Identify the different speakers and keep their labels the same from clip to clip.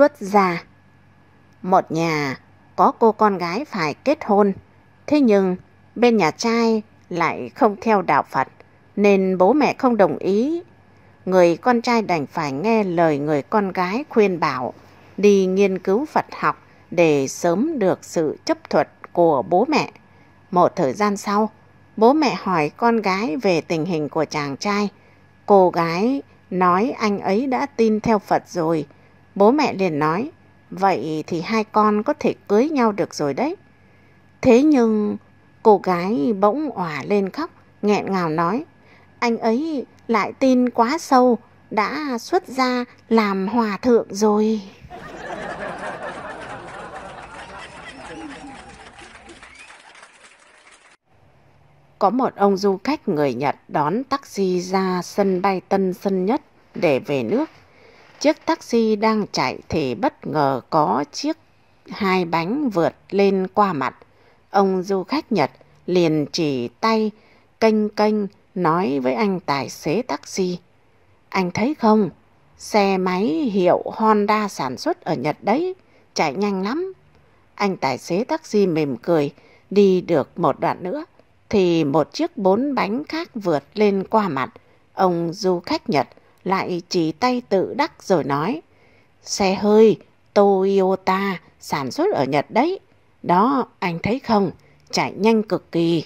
Speaker 1: xuất gia. Một nhà có cô con gái phải kết hôn, thế nhưng bên nhà trai lại không theo đạo Phật, nên bố mẹ không đồng ý. Người con trai đành phải nghe lời người con gái khuyên bảo, đi nghiên cứu Phật học để sớm được sự chấp thuật của bố mẹ. Một thời gian sau, bố mẹ hỏi con gái về tình hình của chàng trai. Cô gái nói anh ấy đã tin theo Phật rồi, Bố mẹ liền nói, vậy thì hai con có thể cưới nhau được rồi đấy. Thế nhưng cô gái bỗng òa lên khóc, nghẹn ngào nói, anh ấy lại tin quá sâu, đã xuất gia làm hòa thượng rồi. Có một ông du khách người Nhật đón taxi ra sân bay Tân Sơn Nhất để về nước Chiếc taxi đang chạy thì bất ngờ có chiếc hai bánh vượt lên qua mặt. Ông du khách Nhật liền chỉ tay kênh kênh nói với anh tài xế taxi. Anh thấy không? Xe máy hiệu Honda sản xuất ở Nhật đấy, chạy nhanh lắm. Anh tài xế taxi mỉm cười, đi được một đoạn nữa, thì một chiếc bốn bánh khác vượt lên qua mặt. Ông du khách Nhật lại chỉ tay tự đắc rồi nói. Xe hơi Toyota sản xuất ở Nhật đấy. Đó, anh thấy không? Chạy nhanh cực kỳ.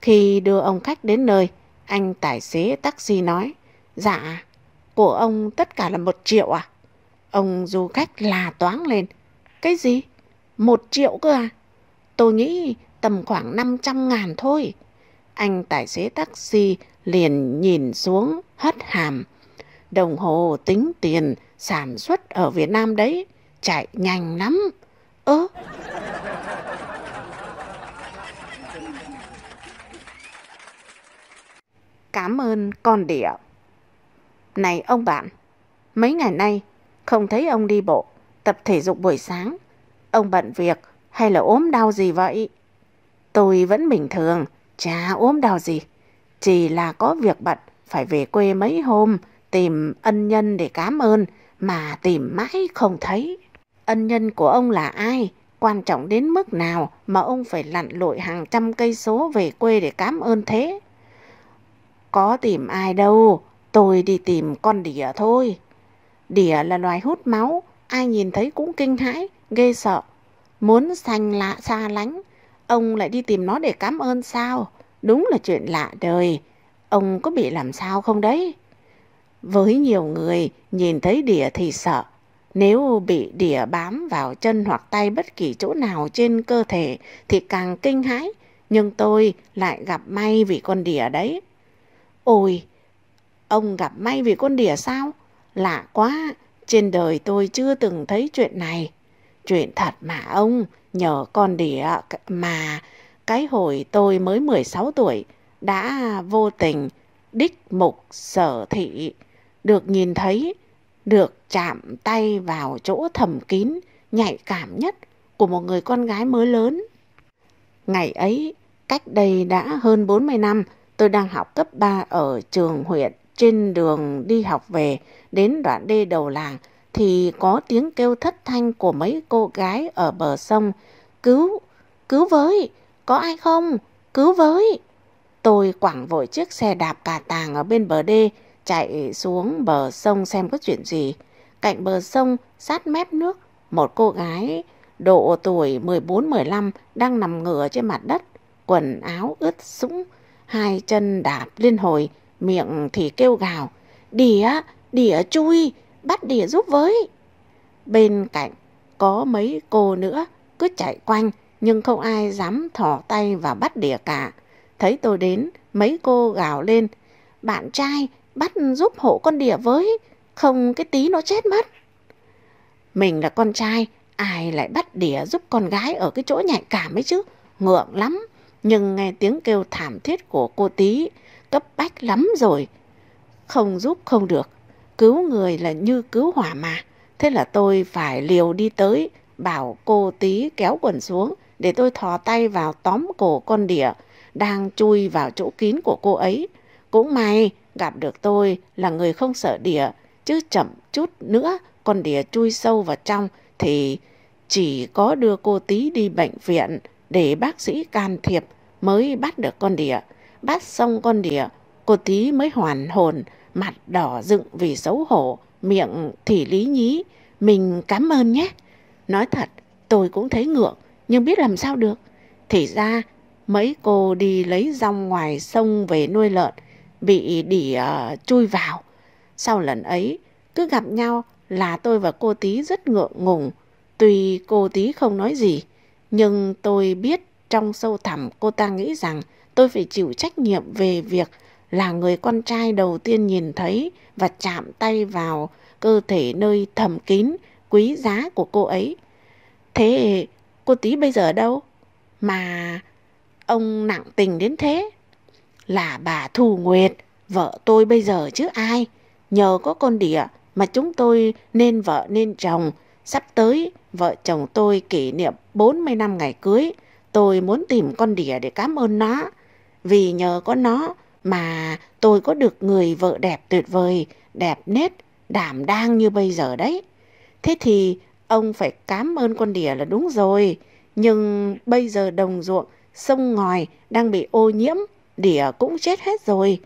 Speaker 1: Khi đưa ông khách đến nơi, anh tài xế taxi nói. Dạ, của ông tất cả là một triệu à? Ông du khách là toáng lên. Cái gì? Một triệu cơ à? Tôi nghĩ tầm khoảng năm trăm ngàn thôi. Anh tài xế taxi liền nhìn xuống hất hàm. Đồng hồ tính tiền sản xuất ở Việt Nam đấy, chạy nhanh lắm. Ơ? Cảm ơn con đỉa. Này ông bạn, mấy ngày nay không thấy ông đi bộ, tập thể dục buổi sáng. Ông bận việc hay là ốm đau gì vậy? Tôi vẫn bình thường, chả ốm đau gì. Chỉ là có việc bận phải về quê mấy hôm, tìm ân nhân để cảm ơn, mà tìm mãi không thấy. Ân nhân của ông là ai? Quan trọng đến mức nào mà ông phải lặn lội hàng trăm cây số về quê để cảm ơn thế? Có tìm ai đâu, tôi đi tìm con đỉa thôi. Đỉa là loài hút máu, ai nhìn thấy cũng kinh hãi, ghê sợ. Muốn xanh lạ xa lánh, ông lại đi tìm nó để cảm ơn sao? Đúng là chuyện lạ đời ông có bị làm sao không đấy? Với nhiều người nhìn thấy đỉa thì sợ. Nếu bị đỉa bám vào chân hoặc tay bất kỳ chỗ nào trên cơ thể thì càng kinh hãi. Nhưng tôi lại gặp may vì con đỉa đấy. Ôi, ông gặp may vì con đỉa sao? Lạ quá, trên đời tôi chưa từng thấy chuyện này. Chuyện thật mà ông, nhờ con đỉa mà cái hồi tôi mới 16 tuổi, đã vô tình đích mục sở thị, được nhìn thấy, được chạm tay vào chỗ thầm kín, nhạy cảm nhất của một người con gái mới lớn. Ngày ấy, cách đây đã hơn 40 năm, tôi đang học cấp 3 ở trường huyện trên đường đi học về đến đoạn đê đầu làng thì có tiếng kêu thất thanh của mấy cô gái ở bờ sông cứu cứu với có ai không cứu với Tôi quẳng vội chiếc xe đạp cà tàng ở bên bờ đê, chạy xuống bờ sông xem có chuyện gì. Cạnh bờ sông, sát mép nước, một cô gái độ tuổi 14-15 đang nằm ngửa trên mặt đất, quần áo ướt sũng, hai chân đạp liên hồi, miệng thì kêu gào. Đỉa, đỉa chui, bắt đỉa giúp với. Bên cạnh có mấy cô nữa cứ chạy quanh nhưng không ai dám thỏ tay và bắt đỉa cả. Thấy tôi đến, mấy cô gào lên. Bạn trai, bắt giúp hộ con đỉa với, không cái tí nó chết mất. Mình là con trai, ai lại bắt đỉa giúp con gái ở cái chỗ nhạy cảm ấy chứ, ngượng lắm. Nhưng nghe tiếng kêu thảm thiết của cô tí, cấp bách lắm rồi. Không giúp không được, cứu người là như cứu hỏa mà. Thế là tôi phải liều đi tới, bảo cô tí kéo quần xuống để tôi thò tay vào tóm cổ con đỉa đang chui vào chỗ kín của cô ấy. Cũng may gặp được tôi là người không sợ đỉa, chứ chậm chút nữa con đỉa chui sâu vào trong thì chỉ có đưa cô tí đi bệnh viện để bác sĩ can thiệp mới bắt được con đỉa. Bắt xong con đỉa, cô tí mới hoàn hồn, mặt đỏ dựng vì xấu hổ, miệng thì lý nhí. Mình cảm ơn nhé. Nói thật, tôi cũng thấy ngượng, nhưng biết làm sao được. Thì ra mấy cô đi lấy rong ngoài sông về nuôi lợn, bị đỉ ờ, chui vào. Sau lần ấy, cứ gặp nhau là tôi và cô tí rất ngượng ngùng. Tuy cô tí không nói gì, nhưng tôi biết trong sâu thẳm cô ta nghĩ rằng tôi phải chịu trách nhiệm về việc là người con trai đầu tiên nhìn thấy và chạm tay vào cơ thể nơi thầm kín, quý giá của cô ấy. Thế cô tí bây giờ đâu? Mà ông nặng tình đến thế? Là bà Thù Nguyệt, vợ tôi bây giờ chứ ai? Nhờ có con đỉa mà chúng tôi nên vợ nên chồng. Sắp tới, vợ chồng tôi kỷ niệm 40 năm ngày cưới. Tôi muốn tìm con đỉa để cảm ơn nó. Vì nhờ có nó mà tôi có được người vợ đẹp tuyệt vời, đẹp nết, đảm đang như bây giờ đấy. Thế thì ông phải cảm ơn con đỉa là đúng rồi. Nhưng bây giờ đồng ruộng sông ngòi đang bị ô nhiễm, đỉa cũng chết hết rồi.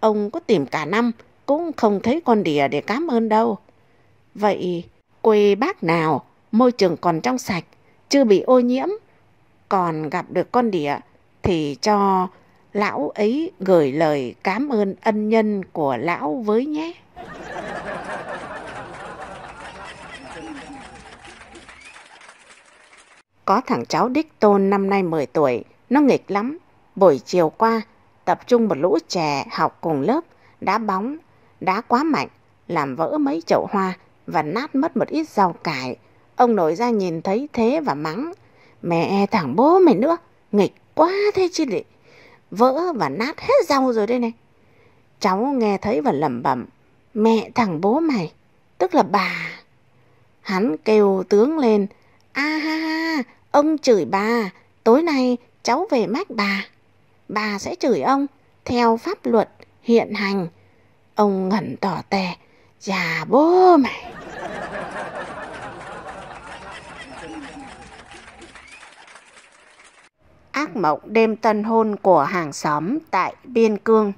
Speaker 1: Ông có tìm cả năm cũng không thấy con đỉa để cảm ơn đâu. Vậy quê bác nào môi trường còn trong sạch, chưa bị ô nhiễm, còn gặp được con đỉa thì cho lão ấy gửi lời cảm ơn ân nhân của lão với nhé. Có thằng cháu đích tôn năm nay 10 tuổi, nó nghịch lắm. Buổi chiều qua, tập trung một lũ trẻ học cùng lớp, đá bóng, đá quá mạnh, làm vỡ mấy chậu hoa và nát mất một ít rau cải. Ông nội ra nhìn thấy thế và mắng. Mẹ e thằng bố mày nữa, nghịch quá thế chứ lị. Vỡ và nát hết rau rồi đây này. Cháu nghe thấy và lẩm bẩm. Mẹ thằng bố mày, tức là bà. Hắn kêu tướng lên. A ha ha, ông chửi bà, tối nay cháu về mách bà. Bà sẽ chửi ông theo pháp luật hiện hành. Ông ngẩn tỏ tè, già bố mày. Ác mộng đêm tân hôn của hàng xóm tại Biên Cương.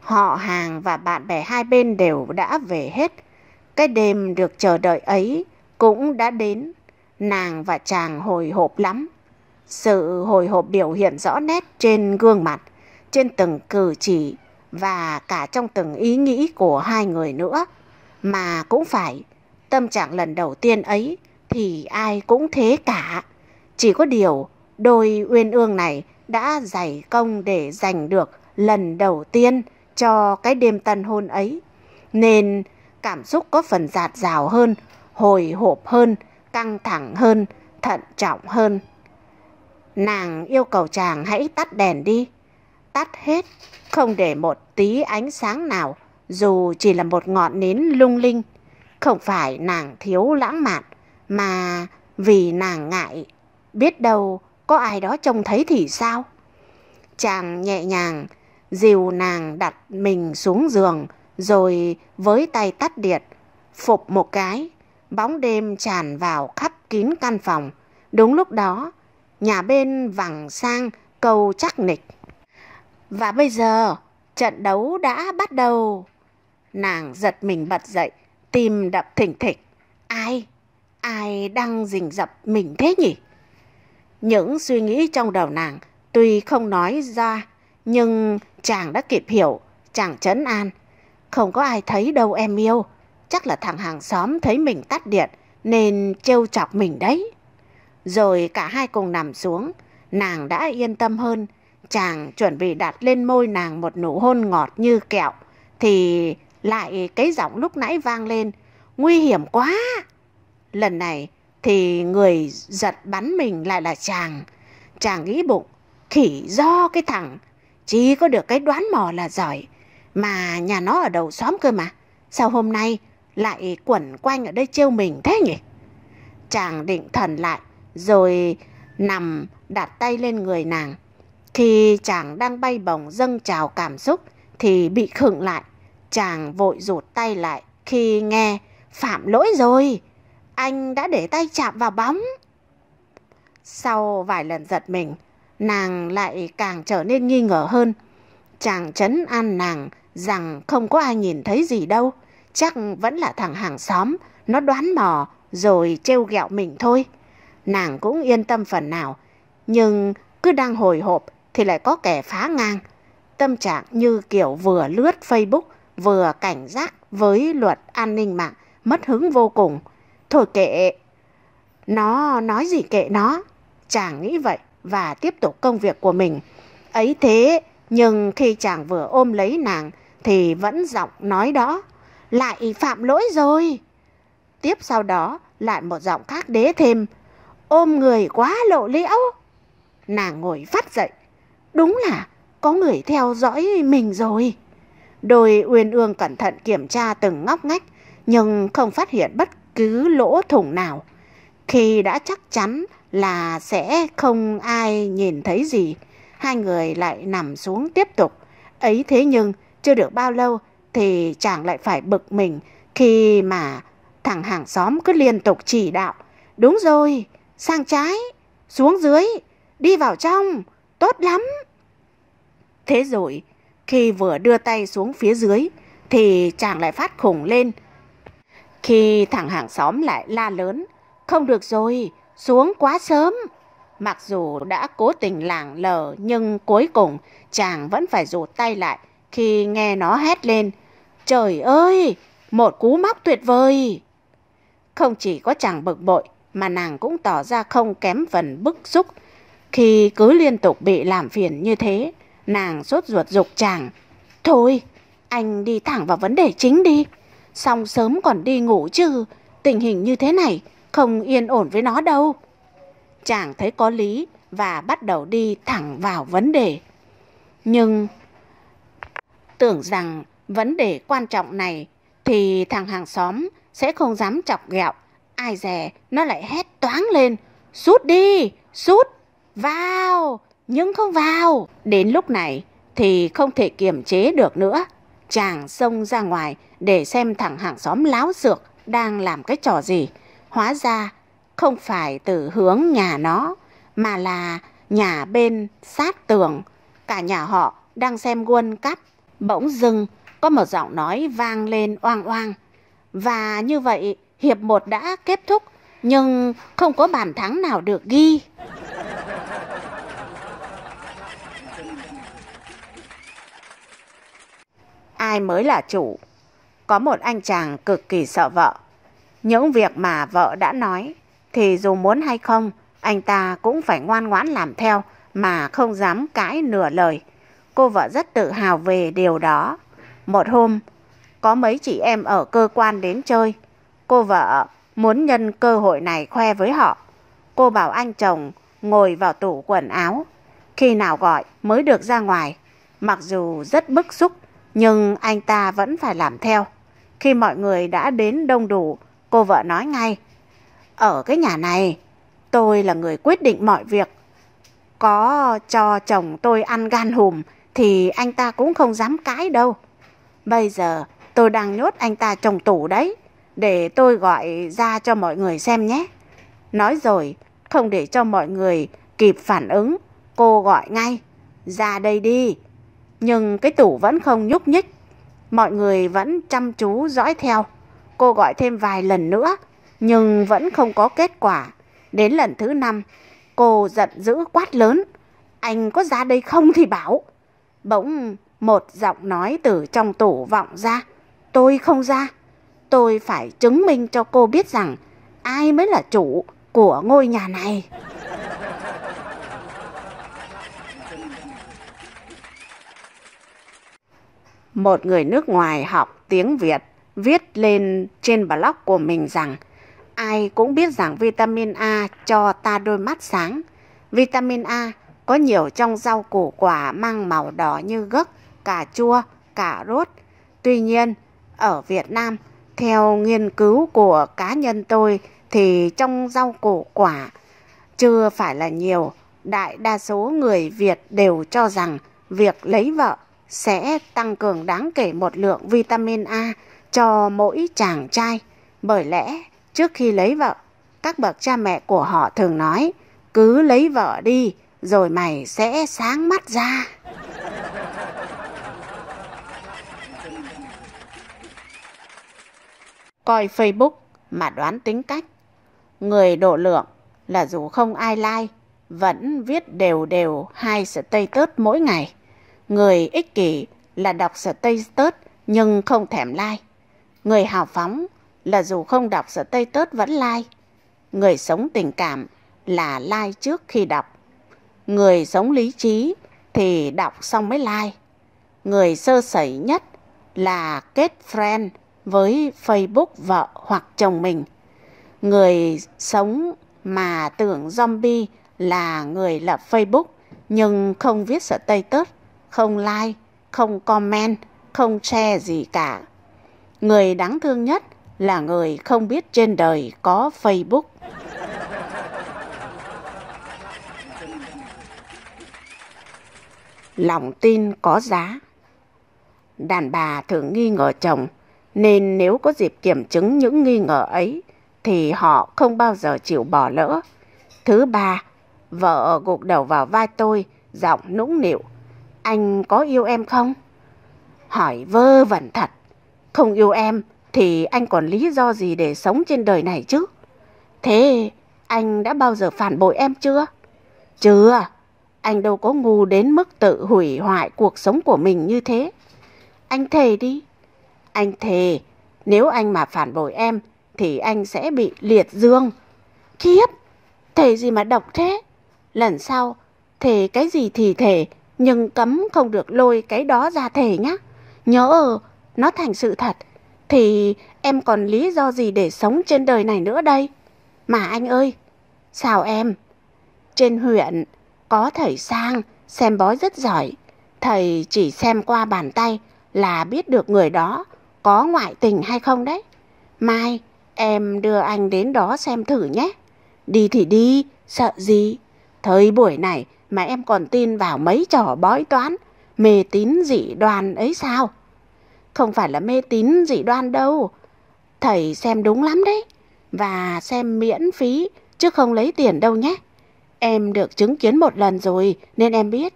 Speaker 1: Họ hàng và bạn bè hai bên đều đã về hết. Cái đêm được chờ đợi ấy cũng đã đến. Nàng và chàng hồi hộp lắm sự hồi hộp biểu hiện rõ nét trên gương mặt, trên từng cử chỉ và cả trong từng ý nghĩ của hai người nữa. Mà cũng phải, tâm trạng lần đầu tiên ấy thì ai cũng thế cả. Chỉ có điều, đôi uyên ương này đã giải công để giành được lần đầu tiên cho cái đêm tân hôn ấy. Nên cảm xúc có phần giạt rào hơn, hồi hộp hơn, căng thẳng hơn, thận trọng hơn. Nàng yêu cầu chàng hãy tắt đèn đi. Tắt hết, không để một tí ánh sáng nào, dù chỉ là một ngọn nến lung linh. Không phải nàng thiếu lãng mạn, mà vì nàng ngại. Biết đâu có ai đó trông thấy thì sao? Chàng nhẹ nhàng, dìu nàng đặt mình xuống giường, rồi với tay tắt điện, phục một cái. Bóng đêm tràn vào khắp kín căn phòng. Đúng lúc đó, nhà bên vẳng sang câu chắc nịch. Và bây giờ, trận đấu đã bắt đầu. Nàng giật mình bật dậy, tim đập thỉnh thịch. Ai? Ai đang rình rập mình thế nhỉ? Những suy nghĩ trong đầu nàng tuy không nói ra, nhưng chàng đã kịp hiểu, chàng chấn an. Không có ai thấy đâu em yêu, chắc là thằng hàng xóm thấy mình tắt điện nên trêu chọc mình đấy. Rồi cả hai cùng nằm xuống, nàng đã yên tâm hơn. Chàng chuẩn bị đặt lên môi nàng một nụ hôn ngọt như kẹo, thì lại cái giọng lúc nãy vang lên, nguy hiểm quá. Lần này thì người giật bắn mình lại là chàng. Chàng nghĩ bụng, khỉ do cái thằng, chỉ có được cái đoán mò là giỏi. Mà nhà nó ở đầu xóm cơ mà, sao hôm nay lại quẩn quanh ở đây trêu mình thế nhỉ? Chàng định thần lại, rồi nằm đặt tay lên người nàng. Khi chàng đang bay bổng dâng trào cảm xúc thì bị khựng lại. Chàng vội rụt tay lại khi nghe phạm lỗi rồi. Anh đã để tay chạm vào bóng. Sau vài lần giật mình, nàng lại càng trở nên nghi ngờ hơn. Chàng chấn an nàng rằng không có ai nhìn thấy gì đâu. Chắc vẫn là thằng hàng xóm, nó đoán mò rồi trêu ghẹo mình thôi nàng cũng yên tâm phần nào. Nhưng cứ đang hồi hộp thì lại có kẻ phá ngang. Tâm trạng như kiểu vừa lướt Facebook, vừa cảnh giác với luật an ninh mạng, mất hứng vô cùng. Thôi kệ, nó nói gì kệ nó. Chàng nghĩ vậy và tiếp tục công việc của mình. Ấy thế, nhưng khi chàng vừa ôm lấy nàng thì vẫn giọng nói đó. Lại phạm lỗi rồi. Tiếp sau đó, lại một giọng khác đế thêm ôm người quá lộ liễu. Nàng ngồi phát dậy, đúng là có người theo dõi mình rồi. Đôi uyên ương cẩn thận kiểm tra từng ngóc ngách, nhưng không phát hiện bất cứ lỗ thủng nào. Khi đã chắc chắn là sẽ không ai nhìn thấy gì, hai người lại nằm xuống tiếp tục. Ấy thế nhưng chưa được bao lâu thì chàng lại phải bực mình khi mà thằng hàng xóm cứ liên tục chỉ đạo. Đúng rồi, sang trái, xuống dưới, đi vào trong, tốt lắm. Thế rồi, khi vừa đưa tay xuống phía dưới, thì chàng lại phát khủng lên. Khi thằng hàng xóm lại la lớn, không được rồi, xuống quá sớm. Mặc dù đã cố tình lảng lờ nhưng cuối cùng chàng vẫn phải rụt tay lại khi nghe nó hét lên. Trời ơi, một cú móc tuyệt vời! Không chỉ có chàng bực bội mà nàng cũng tỏ ra không kém phần bức xúc. Khi cứ liên tục bị làm phiền như thế, nàng sốt ruột dục chàng. Thôi, anh đi thẳng vào vấn đề chính đi. Xong sớm còn đi ngủ chứ, tình hình như thế này không yên ổn với nó đâu. Chàng thấy có lý và bắt đầu đi thẳng vào vấn đề. Nhưng tưởng rằng vấn đề quan trọng này thì thằng hàng xóm sẽ không dám chọc ghẹo ai dè nó lại hét toáng lên sút đi sút vào nhưng không vào đến lúc này thì không thể kiềm chế được nữa chàng xông ra ngoài để xem thằng hàng xóm láo xược đang làm cái trò gì hóa ra không phải từ hướng nhà nó mà là nhà bên sát tường cả nhà họ đang xem quân cắp. bỗng dưng có một giọng nói vang lên oang oang và như vậy hiệp 1 đã kết thúc nhưng không có bàn thắng nào được ghi. Ai mới là chủ? Có một anh chàng cực kỳ sợ vợ. Những việc mà vợ đã nói thì dù muốn hay không, anh ta cũng phải ngoan ngoãn làm theo mà không dám cãi nửa lời. Cô vợ rất tự hào về điều đó. Một hôm, có mấy chị em ở cơ quan đến chơi, Cô vợ muốn nhân cơ hội này khoe với họ. Cô bảo anh chồng ngồi vào tủ quần áo, khi nào gọi mới được ra ngoài. Mặc dù rất bức xúc, nhưng anh ta vẫn phải làm theo. Khi mọi người đã đến đông đủ, cô vợ nói ngay, ở cái nhà này, tôi là người quyết định mọi việc. Có cho chồng tôi ăn gan hùm thì anh ta cũng không dám cãi đâu. Bây giờ tôi đang nhốt anh ta trong tủ đấy để tôi gọi ra cho mọi người xem nhé. Nói rồi, không để cho mọi người kịp phản ứng, cô gọi ngay, ra đây đi. Nhưng cái tủ vẫn không nhúc nhích, mọi người vẫn chăm chú dõi theo. Cô gọi thêm vài lần nữa, nhưng vẫn không có kết quả. Đến lần thứ năm, cô giận dữ quát lớn, anh có ra đây không thì bảo. Bỗng một giọng nói từ trong tủ vọng ra, tôi không ra tôi phải chứng minh cho cô biết rằng ai mới là chủ của ngôi nhà này. Một người nước ngoài học tiếng Việt viết lên trên blog của mình rằng ai cũng biết rằng vitamin A cho ta đôi mắt sáng. Vitamin A có nhiều trong rau củ quả mang màu đỏ như gấc, cà chua, cà rốt. Tuy nhiên, ở Việt Nam, theo nghiên cứu của cá nhân tôi thì trong rau củ quả chưa phải là nhiều. Đại đa số người Việt đều cho rằng việc lấy vợ sẽ tăng cường đáng kể một lượng vitamin A cho mỗi chàng trai. Bởi lẽ trước khi lấy vợ, các bậc cha mẹ của họ thường nói cứ lấy vợ đi rồi mày sẽ sáng mắt ra. coi Facebook mà đoán tính cách. Người độ lượng là dù không ai like, vẫn viết đều đều hai status mỗi ngày. Người ích kỷ là đọc status nhưng không thèm like. Người hào phóng là dù không đọc status vẫn like. Người sống tình cảm là like trước khi đọc. Người sống lý trí thì đọc xong mới like. Người sơ sẩy nhất là kết friend với Facebook vợ hoặc chồng mình. Người sống mà tưởng zombie là người lập Facebook nhưng không viết tây status, không like, không comment, không share gì cả. Người đáng thương nhất là người không biết trên đời có Facebook. Lòng tin có giá Đàn bà thường nghi ngờ chồng nên nếu có dịp kiểm chứng những nghi ngờ ấy thì họ không bao giờ chịu bỏ lỡ. Thứ ba, vợ gục đầu vào vai tôi, giọng nũng nịu. Anh có yêu em không? Hỏi vơ vẩn thật. Không yêu em thì anh còn lý do gì để sống trên đời này chứ? Thế anh đã bao giờ phản bội em chưa? Chưa, anh đâu có ngu đến mức tự hủy hoại cuộc sống của mình như thế. Anh thề đi, anh thề, nếu anh mà phản bội em thì anh sẽ bị liệt dương. kiếp thề gì mà độc thế? Lần sau, thề cái gì thì thề, nhưng cấm không được lôi cái đó ra thề nhá. Nhớ nó thành sự thật, thì em còn lý do gì để sống trên đời này nữa đây? Mà anh ơi, sao em? Trên huyện có thầy sang, xem bói rất giỏi. Thầy chỉ xem qua bàn tay là biết được người đó có ngoại tình hay không đấy. Mai, em đưa anh đến đó xem thử nhé. Đi thì đi, sợ gì? Thời buổi này mà em còn tin vào mấy trò bói toán, mê tín dị đoan ấy sao? Không phải là mê tín dị đoan đâu. Thầy xem đúng lắm đấy. Và xem miễn phí, chứ không lấy tiền đâu nhé. Em được chứng kiến một lần rồi nên em biết.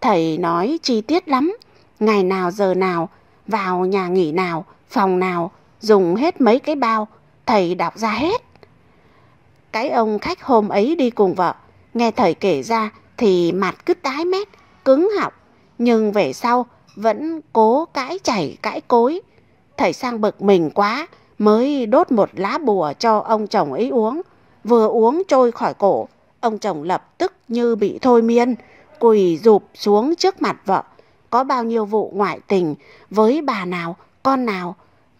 Speaker 1: Thầy nói chi tiết lắm, ngày nào giờ nào vào nhà nghỉ nào, phòng nào, dùng hết mấy cái bao, thầy đọc ra hết. Cái ông khách hôm ấy đi cùng vợ, nghe thầy kể ra thì mặt cứ tái mét, cứng họng, nhưng về sau vẫn cố cãi chảy cãi cối. Thầy sang bực mình quá mới đốt một lá bùa cho ông chồng ấy uống. Vừa uống trôi khỏi cổ, ông chồng lập tức như bị thôi miên, quỳ rụp xuống trước mặt vợ, có bao nhiêu vụ ngoại tình với bà nào, con nào.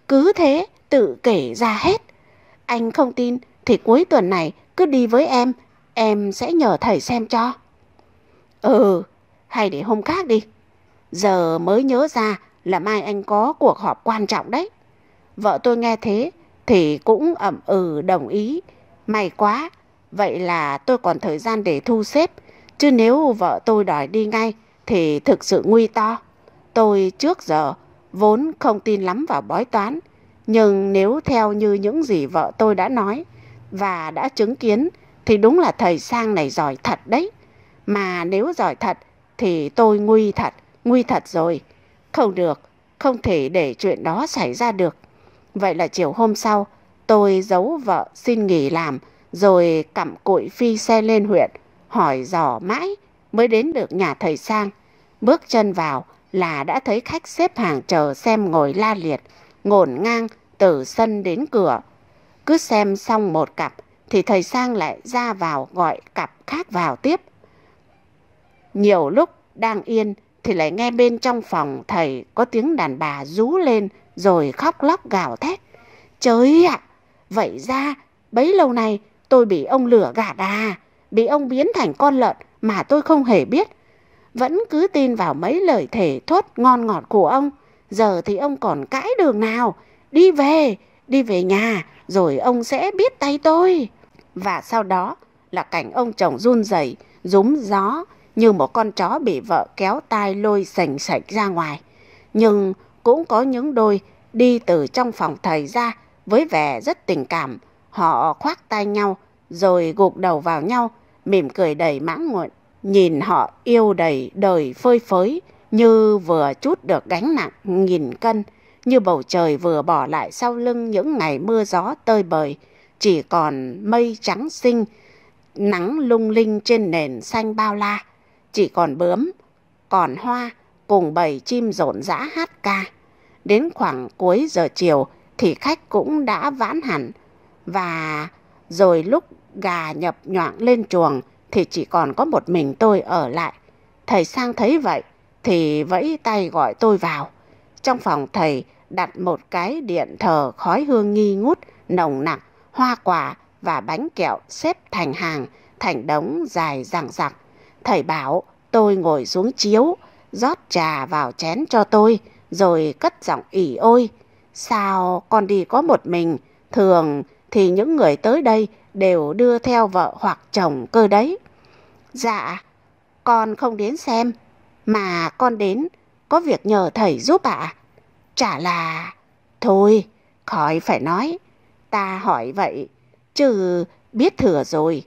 Speaker 1: Cứ thế tự kể ra hết. Anh không tin thì cuối tuần này cứ đi với em, em sẽ nhờ thầy xem cho. Ừ, hay để hôm khác đi. Giờ mới nhớ ra là mai anh có cuộc họp quan trọng đấy. Vợ tôi nghe thế thì cũng ẩm ừ đồng ý. May quá, vậy là tôi còn thời gian để thu xếp. Chứ nếu vợ tôi đòi đi ngay thì thực sự nguy to. Tôi trước giờ vốn không tin lắm vào bói toán, nhưng nếu theo như những gì vợ tôi đã nói và đã chứng kiến thì đúng là thầy Sang này giỏi thật đấy. Mà nếu giỏi thật thì tôi nguy thật, nguy thật rồi. Không được, không thể để chuyện đó xảy ra được. Vậy là chiều hôm sau, tôi giấu vợ xin nghỉ làm rồi cặm cụi phi xe lên huyện, hỏi dò mãi mới đến được nhà thầy Sang. Bước chân vào là đã thấy khách xếp hàng chờ xem ngồi la liệt, ngổn ngang từ sân đến cửa. Cứ xem xong một cặp thì thầy Sang lại ra vào gọi cặp khác vào tiếp. Nhiều lúc đang yên thì lại nghe bên trong phòng thầy có tiếng đàn bà rú lên rồi khóc lóc gào thét. Trời ạ! vậy ra bấy lâu nay tôi bị ông lửa gạt à, bị ông biến thành con lợn mà tôi không hề biết. Vẫn cứ tin vào mấy lời thể thốt ngon ngọt của ông. Giờ thì ông còn cãi đường nào. Đi về, đi về nhà, rồi ông sẽ biết tay tôi. Và sau đó là cảnh ông chồng run rẩy, rúng gió như một con chó bị vợ kéo tai lôi sành sạch ra ngoài. Nhưng cũng có những đôi đi từ trong phòng thầy ra với vẻ rất tình cảm. Họ khoác tay nhau rồi gục đầu vào nhau mỉm cười đầy mãn nguyện, nhìn họ yêu đầy đời phơi phới, như vừa chút được gánh nặng nghìn cân, như bầu trời vừa bỏ lại sau lưng những ngày mưa gió tơi bời, chỉ còn mây trắng xinh, nắng lung linh trên nền xanh bao la, chỉ còn bướm, còn hoa cùng bầy chim rộn rã hát ca. Đến khoảng cuối giờ chiều thì khách cũng đã vãn hẳn và rồi lúc Gà nhập nhoạng lên chuồng thì chỉ còn có một mình tôi ở lại. Thầy sang thấy vậy thì vẫy tay gọi tôi vào. Trong phòng thầy đặt một cái điện thờ khói hương nghi ngút, nồng nặc, hoa quả và bánh kẹo xếp thành hàng, thành đống dài dằng dặc. Thầy bảo tôi ngồi xuống chiếu, rót trà vào chén cho tôi, rồi cất giọng ỉ ôi. Sao con đi có một mình, thường thì những người tới đây đều đưa theo vợ hoặc chồng cơ đấy. Dạ, con không đến xem, mà con đến có việc nhờ thầy giúp ạ. À? Chả là... Thôi, khỏi phải nói, ta hỏi vậy, chứ biết thừa rồi.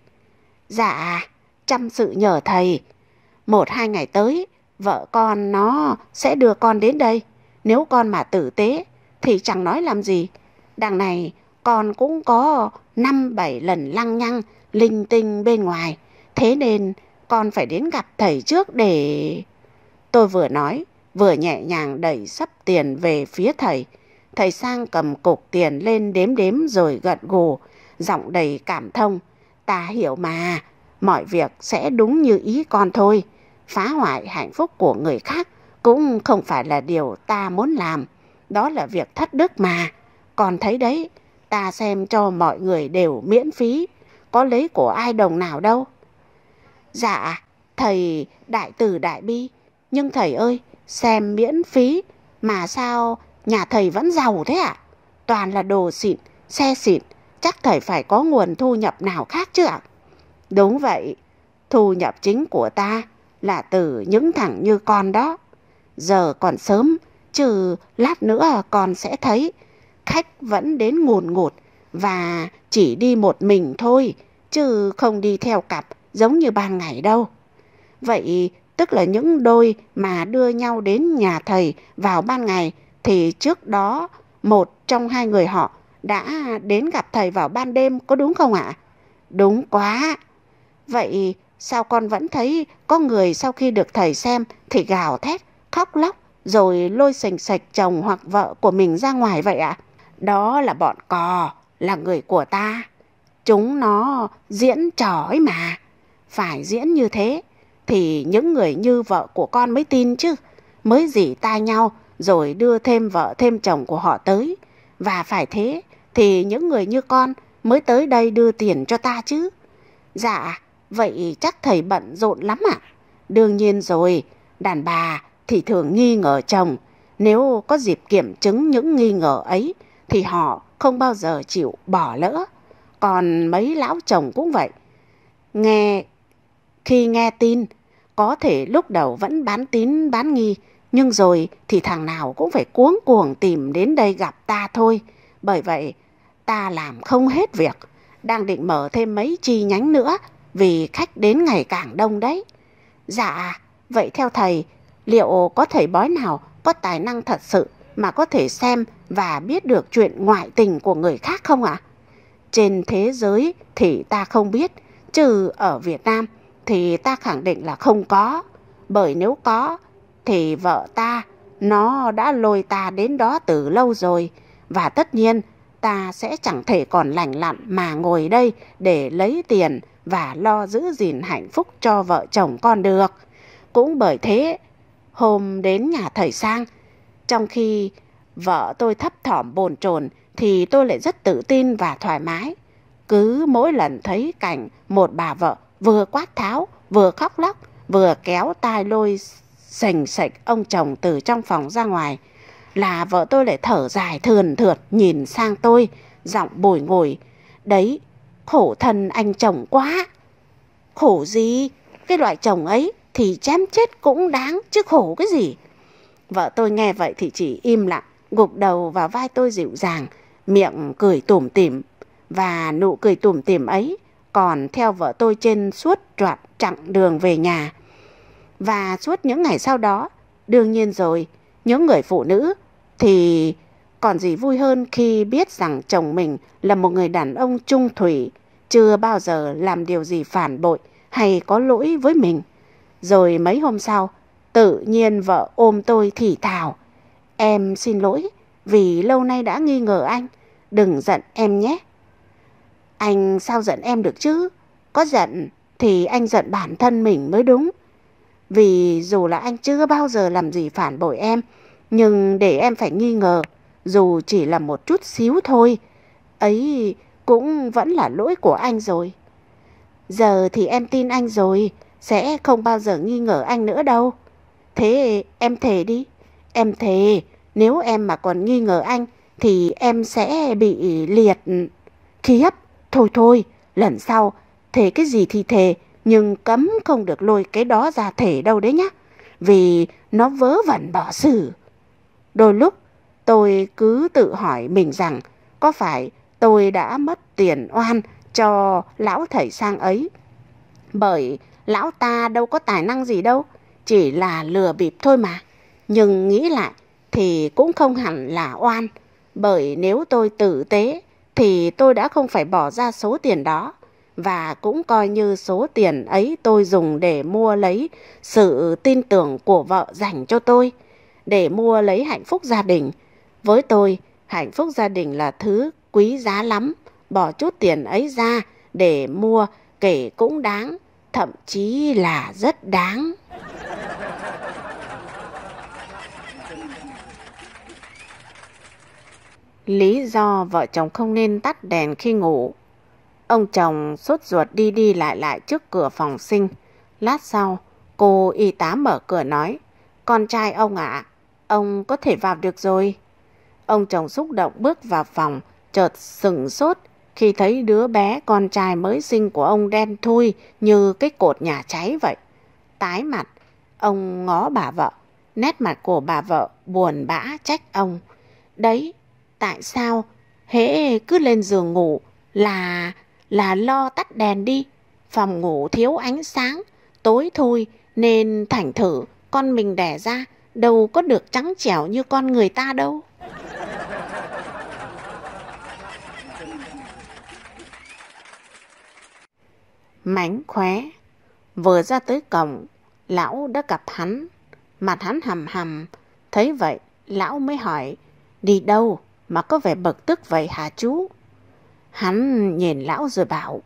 Speaker 1: Dạ, chăm sự nhờ thầy. Một hai ngày tới, vợ con nó sẽ đưa con đến đây. Nếu con mà tử tế, thì chẳng nói làm gì. Đằng này, con cũng có năm bảy lần lăng nhăng, linh tinh bên ngoài. Thế nên con phải đến gặp thầy trước để... Tôi vừa nói, vừa nhẹ nhàng đẩy sắp tiền về phía thầy. Thầy Sang cầm cục tiền lên đếm đếm rồi gật gù, giọng đầy cảm thông. Ta hiểu mà, mọi việc sẽ đúng như ý con thôi. Phá hoại hạnh phúc của người khác cũng không phải là điều ta muốn làm. Đó là việc thất đức mà. Con thấy đấy, Ta xem cho mọi người đều miễn phí, có lấy của ai đồng nào đâu. Dạ, thầy đại từ đại bi, nhưng thầy ơi, xem miễn phí, mà sao nhà thầy vẫn giàu thế ạ? À? Toàn là đồ xịn, xe xịn, chắc thầy phải có nguồn thu nhập nào khác chứ ạ? À? Đúng vậy, thu nhập chính của ta là từ những thằng như con đó. Giờ còn sớm, chứ lát nữa con sẽ thấy khách vẫn đến ngùn ngột và chỉ đi một mình thôi, chứ không đi theo cặp giống như ban ngày đâu. Vậy tức là những đôi mà đưa nhau đến nhà thầy vào ban ngày thì trước đó một trong hai người họ đã đến gặp thầy vào ban đêm có đúng không ạ? Đúng quá. Vậy sao con vẫn thấy có người sau khi được thầy xem thì gào thét, khóc lóc rồi lôi sành sạch chồng hoặc vợ của mình ra ngoài vậy ạ? À? Đó là bọn cò, là người của ta. Chúng nó diễn trò ấy mà. Phải diễn như thế, thì những người như vợ của con mới tin chứ. Mới dỉ tai nhau, rồi đưa thêm vợ thêm chồng của họ tới. Và phải thế, thì những người như con mới tới đây đưa tiền cho ta chứ. Dạ, vậy chắc thầy bận rộn lắm ạ. Đương nhiên rồi, đàn bà thì thường nghi ngờ chồng. Nếu có dịp kiểm chứng những nghi ngờ ấy thì họ không bao giờ chịu bỏ lỡ. Còn mấy lão chồng cũng vậy. Nghe khi nghe tin, có thể lúc đầu vẫn bán tín bán nghi, nhưng rồi thì thằng nào cũng phải cuống cuồng tìm đến đây gặp ta thôi. Bởi vậy, ta làm không hết việc, đang định mở thêm mấy chi nhánh nữa vì khách đến ngày càng đông đấy. Dạ, vậy theo thầy, liệu có thầy bói nào có tài năng thật sự mà có thể xem và biết được chuyện ngoại tình của người khác không ạ? À? Trên thế giới thì ta không biết, trừ ở Việt Nam thì ta khẳng định là không có. Bởi nếu có thì vợ ta nó đã lôi ta đến đó từ lâu rồi và tất nhiên ta sẽ chẳng thể còn lành lặn mà ngồi đây để lấy tiền và lo giữ gìn hạnh phúc cho vợ chồng con được. Cũng bởi thế, hôm đến nhà thầy Sang, trong khi vợ tôi thấp thỏm bồn chồn thì tôi lại rất tự tin và thoải mái. Cứ mỗi lần thấy cảnh một bà vợ vừa quát tháo, vừa khóc lóc, vừa kéo tai lôi sành sạch ông chồng từ trong phòng ra ngoài là vợ tôi lại thở dài thườn thượt nhìn sang tôi, giọng bồi ngồi. Đấy, khổ thân anh chồng quá. Khổ gì? Cái loại chồng ấy thì chém chết cũng đáng chứ khổ cái gì. Vợ tôi nghe vậy thì chỉ im lặng, gục đầu vào vai tôi dịu dàng, miệng cười tủm tỉm. Và nụ cười tủm tỉm ấy còn theo vợ tôi trên suốt trọn chặng đường về nhà. Và suốt những ngày sau đó, đương nhiên rồi, những người phụ nữ thì còn gì vui hơn khi biết rằng chồng mình là một người đàn ông trung thủy, chưa bao giờ làm điều gì phản bội hay có lỗi với mình. Rồi mấy hôm sau, Tự nhiên vợ ôm tôi thì thào. Em xin lỗi vì lâu nay đã nghi ngờ anh. Đừng giận em nhé. Anh sao giận em được chứ? Có giận thì anh giận bản thân mình mới đúng. Vì dù là anh chưa bao giờ làm gì phản bội em, nhưng để em phải nghi ngờ, dù chỉ là một chút xíu thôi, ấy cũng vẫn là lỗi của anh rồi. Giờ thì em tin anh rồi, sẽ không bao giờ nghi ngờ anh nữa đâu. Thế em thề đi. Em thề, nếu em mà còn nghi ngờ anh thì em sẽ bị liệt. Khiếp, thôi thôi, lần sau thề cái gì thì thề, nhưng cấm không được lôi cái đó ra thề đâu đấy nhá, vì nó vớ vẩn bỏ xử. Đôi lúc tôi cứ tự hỏi mình rằng có phải tôi đã mất tiền oan cho lão thầy sang ấy. Bởi lão ta đâu có tài năng gì đâu, chỉ là lừa bịp thôi mà. Nhưng nghĩ lại thì cũng không hẳn là oan, bởi nếu tôi tử tế thì tôi đã không phải bỏ ra số tiền đó và cũng coi như số tiền ấy tôi dùng để mua lấy sự tin tưởng của vợ dành cho tôi, để mua lấy hạnh phúc gia đình. Với tôi, hạnh phúc gia đình là thứ quý giá lắm, bỏ chút tiền ấy ra để mua kể cũng đáng, thậm chí là rất đáng. Lý do vợ chồng không nên tắt đèn khi ngủ. Ông chồng sốt ruột đi đi lại lại trước cửa phòng sinh. Lát sau, cô y tá mở cửa nói, con trai ông ạ, ông có thể vào được rồi. Ông chồng xúc động bước vào phòng, chợt sừng sốt khi thấy đứa bé con trai mới sinh của ông đen thui như cái cột nhà cháy vậy tái mặt. Ông ngó bà vợ, nét mặt của bà vợ buồn bã trách ông. Đấy, tại sao hế cứ lên giường ngủ là là lo tắt đèn đi. Phòng ngủ thiếu ánh sáng, tối thôi nên thành thử con mình đẻ ra đâu có được trắng trẻo như con người ta đâu. Mánh khóe Vừa ra tới cổng, lão đã gặp hắn. Mặt hắn hầm hầm, thấy vậy, lão mới hỏi, đi đâu mà có vẻ bực tức vậy hả chú? Hắn nhìn lão rồi bảo,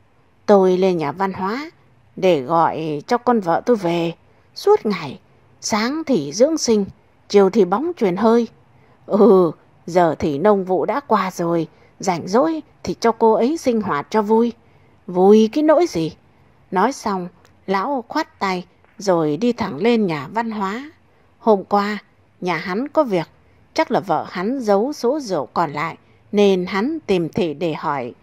Speaker 1: tôi lên nhà văn hóa để gọi cho con vợ tôi về. Suốt ngày, sáng thì dưỡng sinh, chiều thì bóng truyền hơi. Ừ, giờ thì nông vụ đã qua rồi, rảnh rỗi thì cho cô ấy sinh hoạt cho vui. Vui cái nỗi gì? Nói xong, Lão khoát tay rồi đi thẳng lên nhà văn hóa. Hôm qua, nhà hắn có việc, chắc là vợ hắn giấu số rượu còn lại, nên hắn tìm thị để hỏi.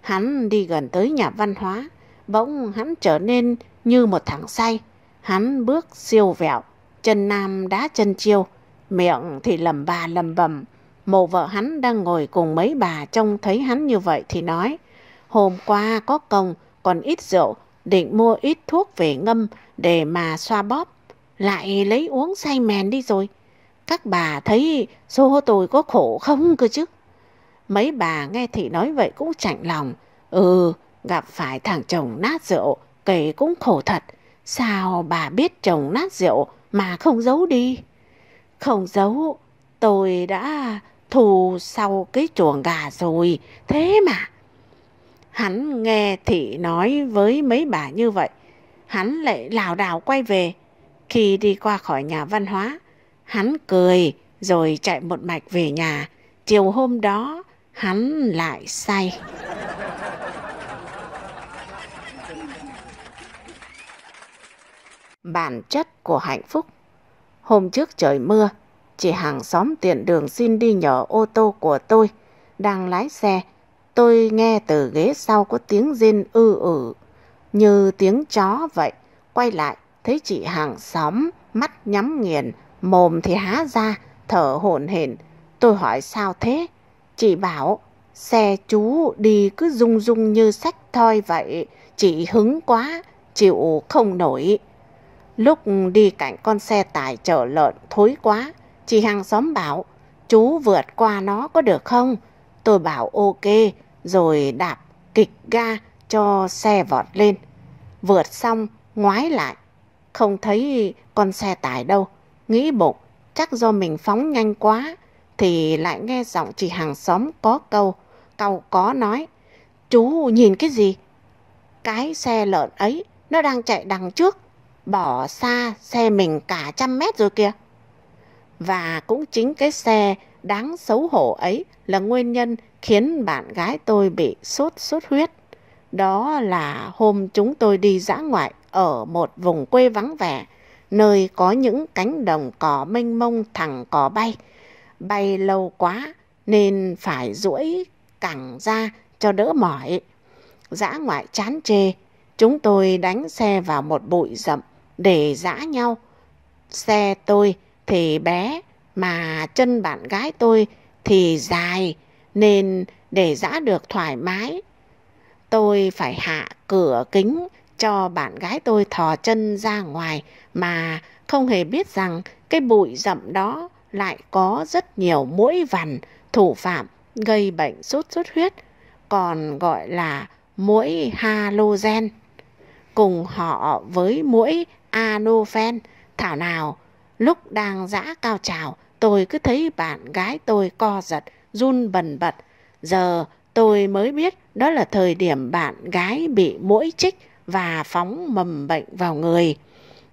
Speaker 1: Hắn đi gần tới nhà văn hóa, bỗng hắn trở nên như một thằng say. Hắn bước siêu vẹo, chân nam đá chân chiêu, miệng thì lầm bà lầm bầm. Mộ vợ hắn đang ngồi cùng mấy bà trông thấy hắn như vậy thì nói, hôm qua có công còn ít rượu định mua ít thuốc về ngâm để mà xoa bóp, lại lấy uống say mèn đi rồi. Các bà thấy xô tôi có khổ không cơ chứ? Mấy bà nghe thị nói vậy cũng chạnh lòng. Ừ, gặp phải thằng chồng nát rượu, kể cũng khổ thật. Sao bà biết chồng nát rượu mà không giấu đi? Không giấu, tôi đã thù sau cái chuồng gà rồi, thế mà. Hắn nghe thị nói với mấy bà như vậy, hắn lại lảo đảo quay về. Khi đi qua khỏi nhà văn hóa, hắn cười rồi chạy một mạch về nhà. Chiều hôm đó, hắn lại say. Bản chất của hạnh phúc Hôm trước trời mưa, chị hàng xóm tiện đường xin đi nhờ ô tô của tôi, đang lái xe, Tôi nghe từ ghế sau có tiếng rên ư ử, như tiếng chó vậy. Quay lại, thấy chị hàng xóm, mắt nhắm nghiền, mồm thì há ra, thở hổn hển. Tôi hỏi sao thế? Chị bảo, xe chú đi cứ rung rung như sách thoi vậy. Chị hứng quá, chịu không nổi. Lúc đi cạnh con xe tải chở lợn thối quá, chị hàng xóm bảo, chú vượt qua nó có được không? Tôi bảo ok, rồi đạp kịch ga cho xe vọt lên. Vượt xong, ngoái lại. Không thấy con xe tải đâu. Nghĩ bụng, chắc do mình phóng nhanh quá. Thì lại nghe giọng chị hàng xóm có câu. Câu có nói. Chú nhìn cái gì? Cái xe lợn ấy, nó đang chạy đằng trước. Bỏ xa xe mình cả trăm mét rồi kìa. Và cũng chính cái xe đáng xấu hổ ấy là nguyên nhân khiến bạn gái tôi bị sốt sốt huyết. Đó là hôm chúng tôi đi dã ngoại ở một vùng quê vắng vẻ, nơi có những cánh đồng cỏ mênh mông thẳng cỏ bay. Bay lâu quá nên phải duỗi cẳng ra cho đỡ mỏi. Dã ngoại chán chê, chúng tôi đánh xe vào một bụi rậm để dã nhau. Xe tôi thì bé, mà chân bạn gái tôi thì dài, nên để dã được thoải mái. Tôi phải hạ cửa kính cho bạn gái tôi thò chân ra ngoài mà không hề biết rằng cái bụi rậm đó lại có rất nhiều mũi vằn thủ phạm gây bệnh sốt xuất huyết, còn gọi là mũi halogen. Cùng họ với mũi anophen, thảo nào lúc đang dã cao trào tôi cứ thấy bạn gái tôi co giật run bần bật. Giờ tôi mới biết đó là thời điểm bạn gái bị mũi chích và phóng mầm bệnh vào người.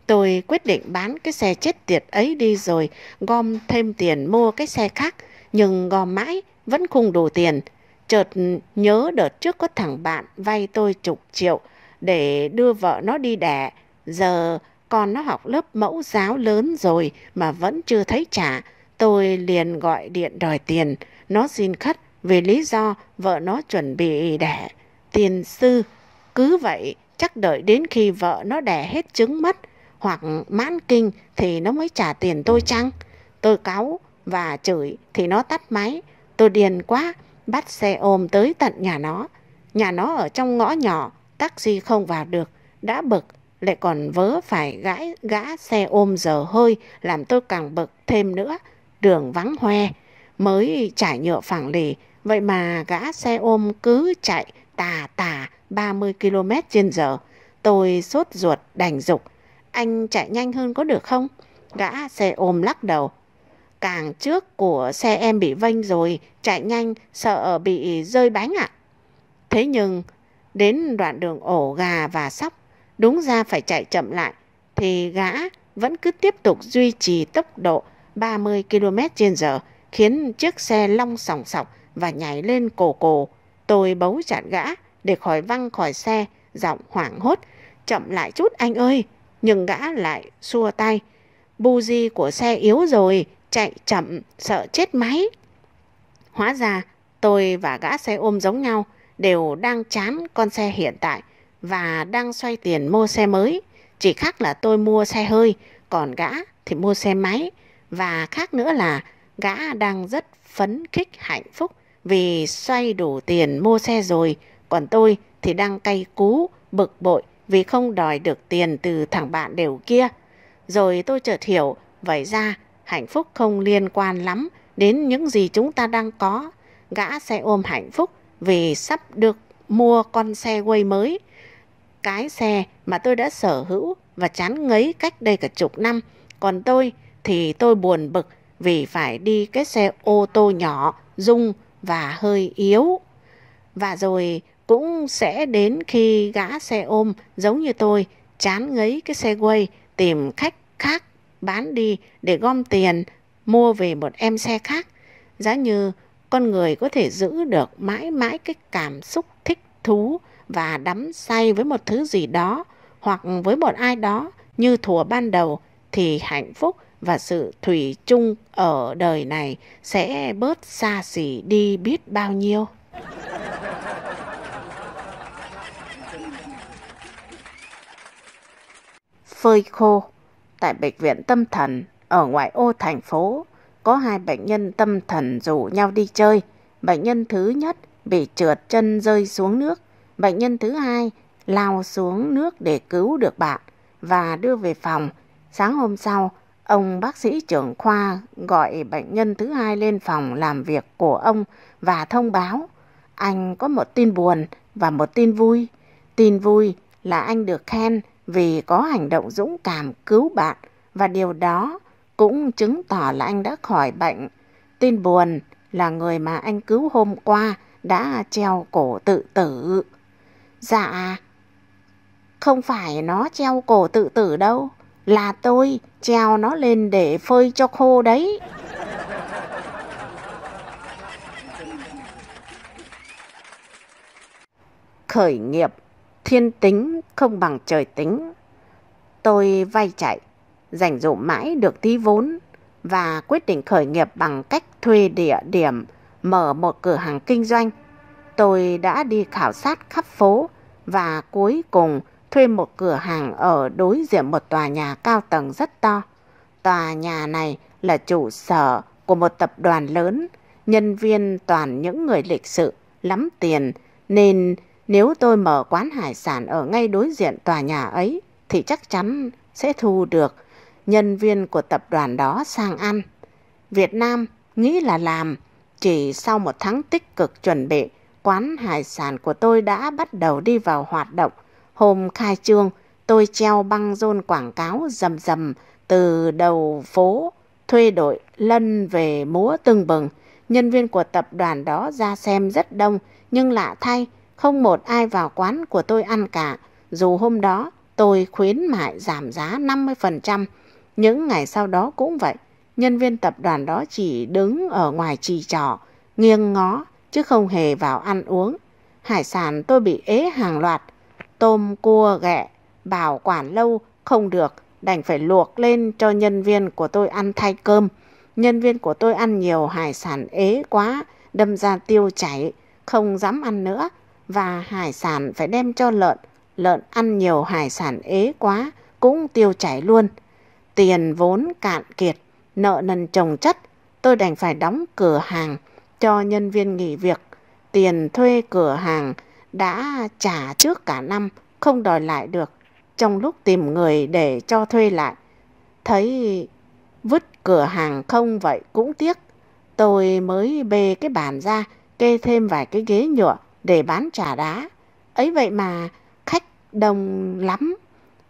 Speaker 1: Tôi quyết định bán cái xe chết tiệt ấy đi rồi gom thêm tiền mua cái xe khác, nhưng gom mãi vẫn không đủ tiền. Chợt nhớ đợt trước có thằng bạn vay tôi chục triệu để đưa vợ nó đi đẻ. Giờ con nó học lớp mẫu giáo lớn rồi mà vẫn chưa thấy trả. Tôi liền gọi điện đòi tiền, nó xin khất vì lý do vợ nó chuẩn bị đẻ. Tiền sư, cứ vậy chắc đợi đến khi vợ nó đẻ hết trứng mất hoặc mãn kinh thì nó mới trả tiền tôi chăng? Tôi cáu và chửi thì nó tắt máy. Tôi điền quá, bắt xe ôm tới tận nhà nó. Nhà nó ở trong ngõ nhỏ, taxi không vào được, đã bực lại còn vớ phải gãi gã xe ôm giờ hơi làm tôi càng bực thêm nữa đường vắng hoe, mới trải nhựa phẳng lì, vậy mà gã xe ôm cứ chạy tà tà 30 km trên giờ. Tôi sốt ruột đành dục, anh chạy nhanh hơn có được không? Gã xe ôm lắc đầu, càng trước của xe em bị vênh rồi, chạy nhanh, sợ bị rơi bánh ạ. Thế nhưng, đến đoạn đường ổ gà và sóc, đúng ra phải chạy chậm lại, thì gã vẫn cứ tiếp tục duy trì tốc độ 30 km trên giờ khiến chiếc xe long sòng sọc và nhảy lên cổ cổ. Tôi bấu chặt gã để khỏi văng khỏi xe, giọng hoảng hốt. Chậm lại chút anh ơi! Nhưng gã lại xua tay. Buji của xe yếu rồi, chạy chậm, sợ chết máy. Hóa ra, tôi và gã xe ôm giống nhau, đều đang chán con xe hiện tại và đang xoay tiền mua xe mới. Chỉ khác là tôi mua xe hơi, còn gã thì mua xe máy. Và khác nữa là gã đang rất phấn khích hạnh phúc vì xoay đủ tiền mua xe rồi. Còn tôi thì đang cay cú, bực bội vì không đòi được tiền từ thằng bạn đều kia. Rồi tôi chợt hiểu, vậy ra hạnh phúc không liên quan lắm đến những gì chúng ta đang có. Gã xe ôm hạnh phúc vì sắp được mua con xe quay mới. Cái xe mà tôi đã sở hữu và chán ngấy cách đây cả chục năm. Còn tôi thì tôi buồn bực vì phải đi cái xe ô tô nhỏ, rung và hơi yếu. Và rồi cũng sẽ đến khi gã xe ôm giống như tôi chán ngấy cái xe quay tìm khách khác bán đi để gom tiền mua về một em xe khác. Giá như con người có thể giữ được mãi mãi cái cảm xúc thích thú và đắm say với một thứ gì đó hoặc với một ai đó như thủa ban đầu thì hạnh phúc và sự thủy chung ở đời này sẽ bớt xa xỉ đi biết bao nhiêu. Phơi khô Tại Bệnh viện Tâm Thần ở ngoại ô thành phố, có hai bệnh nhân tâm thần rủ nhau đi chơi. Bệnh nhân thứ nhất bị trượt chân rơi xuống nước. Bệnh nhân thứ hai lao xuống nước để cứu được bạn và đưa về phòng. Sáng hôm sau, Ông bác sĩ trưởng khoa gọi bệnh nhân thứ hai lên phòng làm việc của ông và thông báo anh có một tin buồn và một tin vui. Tin vui là anh được khen vì có hành động dũng cảm cứu bạn và điều đó cũng chứng tỏ là anh đã khỏi bệnh. Tin buồn là người mà anh cứu hôm qua đã treo cổ tự tử. Dạ, không phải nó treo cổ tự tử đâu, là tôi treo nó lên để phơi cho khô đấy. Khởi nghiệp, thiên tính không bằng trời tính. Tôi vay chạy, dành dụ mãi được tí vốn và quyết định khởi nghiệp bằng cách thuê địa điểm mở một cửa hàng kinh doanh. Tôi đã đi khảo sát khắp phố và cuối cùng thuê một cửa hàng ở đối diện một tòa nhà cao tầng rất to. Tòa nhà này là trụ sở của một tập đoàn lớn, nhân viên toàn những người lịch sự, lắm tiền, nên nếu tôi mở quán hải sản ở ngay đối diện tòa nhà ấy thì chắc chắn sẽ thu được nhân viên của tập đoàn đó sang ăn. Việt Nam nghĩ là làm, chỉ sau một tháng tích cực chuẩn bị, quán hải sản của tôi đã bắt đầu đi vào hoạt động Hôm khai trương, tôi treo băng rôn quảng cáo rầm rầm từ đầu phố, thuê đội lân về múa tưng bừng. Nhân viên của tập đoàn đó ra xem rất đông, nhưng lạ thay, không một ai vào quán của tôi ăn cả. Dù hôm đó tôi khuyến mại giảm giá 50%, những ngày sau đó cũng vậy. Nhân viên tập đoàn đó chỉ đứng ở ngoài trì trò nghiêng ngó, chứ không hề vào ăn uống. Hải sản tôi bị ế hàng loạt, tôm cua ghẹ bảo quản lâu không được, đành phải luộc lên cho nhân viên của tôi ăn thay cơm. Nhân viên của tôi ăn nhiều hải sản ế quá, đâm ra tiêu chảy, không dám ăn nữa. Và hải sản phải đem cho lợn, lợn ăn nhiều hải sản ế quá, cũng tiêu chảy luôn. Tiền vốn cạn kiệt, nợ nần chồng chất, tôi đành phải đóng cửa hàng cho nhân viên nghỉ việc. Tiền thuê cửa hàng đã trả trước cả năm, không đòi lại được. Trong lúc tìm người để cho thuê lại, thấy vứt cửa hàng không vậy cũng tiếc. Tôi mới bê cái bàn ra, kê thêm vài cái ghế nhựa để bán trà đá. Ấy vậy mà khách đông lắm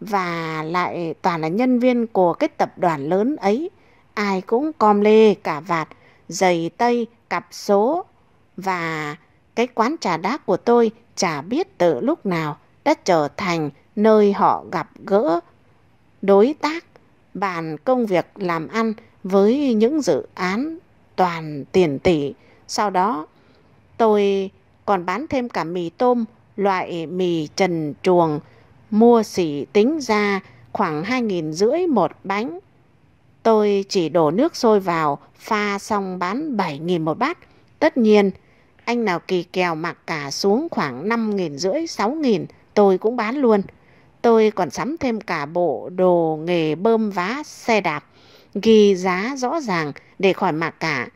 Speaker 1: và lại toàn là nhân viên của cái tập đoàn lớn ấy. Ai cũng com lê cả vạt, giày tây, cặp số và cái quán trà đá của tôi chả biết từ lúc nào đã trở thành nơi họ gặp gỡ đối tác bàn công việc làm ăn với những dự án toàn tiền tỷ. Sau đó tôi còn bán thêm cả mì tôm, loại mì trần chuồng, mua xỉ tính ra khoảng hai nghìn rưỡi một bánh. Tôi chỉ đổ nước sôi vào, pha xong bán bảy nghìn một bát. Tất nhiên anh nào kỳ kèo mặc cả xuống khoảng năm nghìn rưỡi, sáu nghìn, tôi cũng bán luôn. Tôi còn sắm thêm cả bộ đồ nghề bơm vá xe đạp, ghi giá rõ ràng để khỏi mặc cả.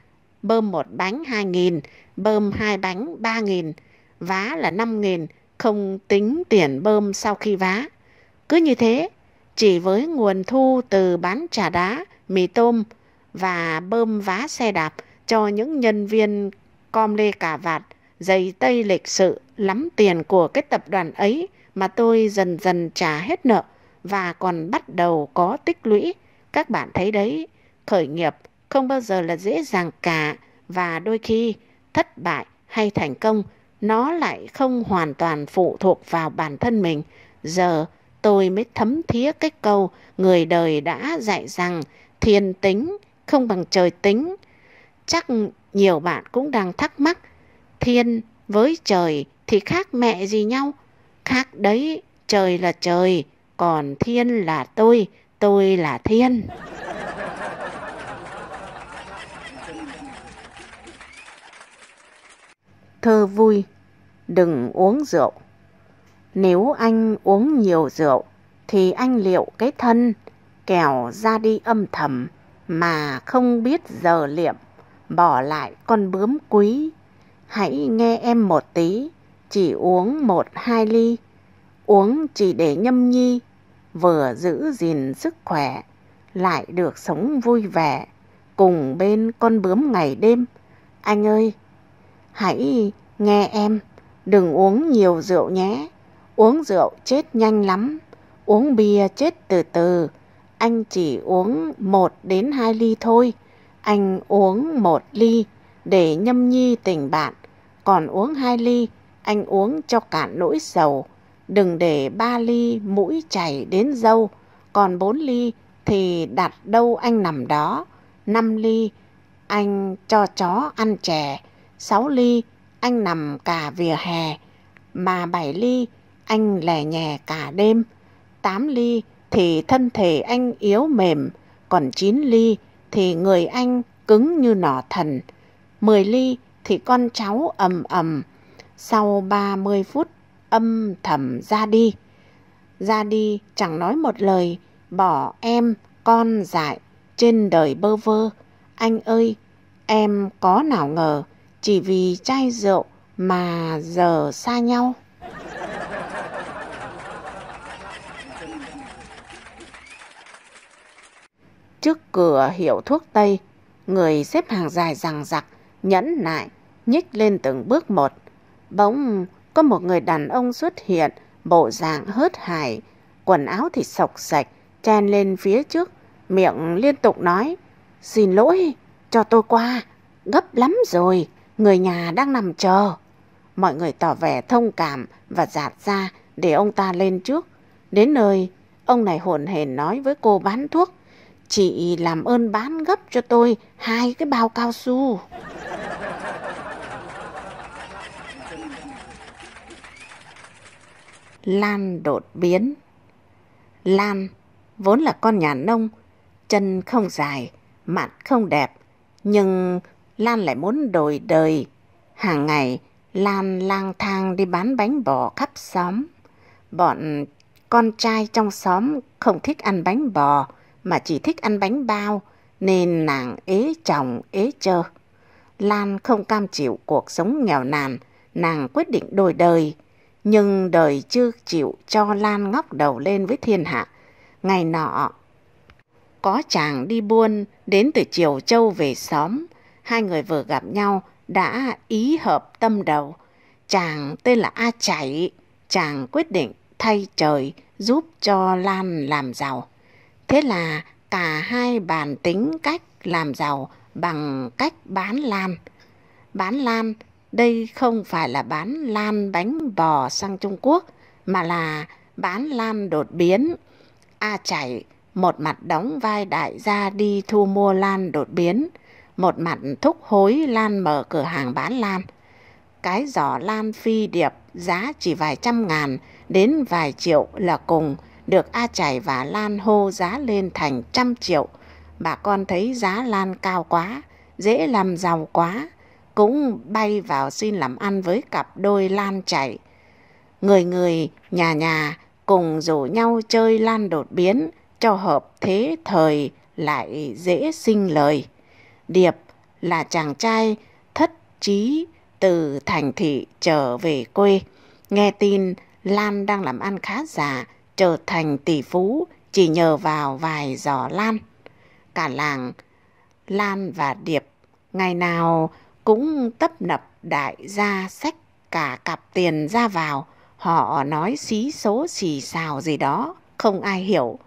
Speaker 1: Bơm một bánh hai nghìn, bơm hai bánh ba nghìn, vá là năm nghìn, không tính tiền bơm sau khi vá. Cứ như thế, chỉ với nguồn thu từ bán trà đá, mì tôm và bơm vá xe đạp cho những nhân viên com lê cà vạt, giày tây lịch sự, lắm tiền của cái tập đoàn ấy mà tôi dần dần trả hết nợ và còn bắt đầu có tích lũy. Các bạn thấy đấy, khởi nghiệp không bao giờ là dễ dàng cả và đôi khi thất bại hay thành công nó lại không hoàn toàn phụ thuộc vào bản thân mình. Giờ tôi mới thấm thía cái câu người đời đã dạy rằng thiên tính không bằng trời tính. Chắc nhiều bạn cũng đang thắc mắc, thiên với trời thì khác mẹ gì nhau? Khác đấy, trời là trời, còn thiên là tôi, tôi là thiên. Thơ vui, đừng uống rượu. Nếu anh uống nhiều rượu thì anh liệu cái thân kẻo ra đi âm thầm mà không biết giờ liệm bỏ lại con bướm quý. Hãy nghe em một tí, chỉ uống một hai ly, uống chỉ để nhâm nhi, vừa giữ gìn sức khỏe, lại được sống vui vẻ, cùng bên con bướm ngày đêm. Anh ơi, hãy nghe em, đừng uống nhiều rượu nhé, uống rượu chết nhanh lắm, uống bia chết từ từ, anh chỉ uống một đến hai ly thôi anh uống một ly để nhâm nhi tình bạn, còn uống hai ly, anh uống cho cạn nỗi sầu. Đừng để ba ly mũi chảy đến dâu, còn bốn ly thì đặt đâu anh nằm đó. Năm ly, anh cho chó ăn chè. Sáu ly, anh nằm cả vỉa hè. Mà bảy ly, anh lè nhè cả đêm. Tám ly thì thân thể anh yếu mềm, còn chín ly thì người anh cứng như nỏ thần. Mười ly thì con cháu ầm ầm. Sau ba mươi phút âm thầm ra đi. Ra đi chẳng nói một lời, bỏ em, con dại, trên đời bơ vơ. Anh ơi, em có nào ngờ, chỉ vì chai rượu mà giờ xa nhau. Trước cửa hiệu thuốc Tây, người xếp hàng dài rằng giặc, nhẫn nại, nhích lên từng bước một. Bỗng có một người đàn ông xuất hiện, bộ dạng hớt hải, quần áo thì sọc sạch, chen lên phía trước, miệng liên tục nói, xin lỗi, cho tôi qua, gấp lắm rồi, người nhà đang nằm chờ. Mọi người tỏ vẻ thông cảm và giạt ra để ông ta lên trước. Đến nơi, ông này hồn hển nói với cô bán thuốc, Chị làm ơn bán gấp cho tôi hai cái bao cao su. Lan đột biến. Lan vốn là con nhà nông, chân không dài, mặt không đẹp, nhưng Lan lại muốn đổi đời. Hàng ngày Lan lang thang đi bán bánh bò khắp xóm. Bọn con trai trong xóm không thích ăn bánh bò, mà chỉ thích ăn bánh bao, nên nàng ế chồng, ế chơ. Lan không cam chịu cuộc sống nghèo nàn, nàng quyết định đổi đời. Nhưng đời chưa chịu cho Lan ngóc đầu lên với thiên hạ. Ngày nọ, có chàng đi buôn đến từ Triều Châu về xóm. Hai người vừa gặp nhau đã ý hợp tâm đầu. Chàng tên là A Chảy, chàng quyết định thay trời giúp cho Lan làm giàu. Thế là cả hai bàn tính cách làm giàu bằng cách bán lan. Bán lan, đây không phải là bán lan bánh bò sang Trung Quốc, mà là bán lan đột biến. A chảy, một mặt đóng vai đại gia đi thu mua lan đột biến, một mặt thúc hối lan mở cửa hàng bán lan. Cái giỏ lan phi điệp giá chỉ vài trăm ngàn đến vài triệu là cùng, được A chảy và Lan hô giá lên thành trăm triệu. Bà con thấy giá Lan cao quá, dễ làm giàu quá, cũng bay vào xin làm ăn với cặp đôi Lan chảy. Người người, nhà nhà cùng rủ nhau chơi Lan đột biến cho hợp thế thời lại dễ sinh lời. Điệp là chàng trai thất trí từ thành thị trở về quê. Nghe tin Lan đang làm ăn khá giả trở thành tỷ phú chỉ nhờ vào vài giỏ lan. Cả làng Lan và Điệp ngày nào cũng tấp nập đại gia sách cả cặp tiền ra vào. Họ nói xí số xì xào gì đó, không ai hiểu.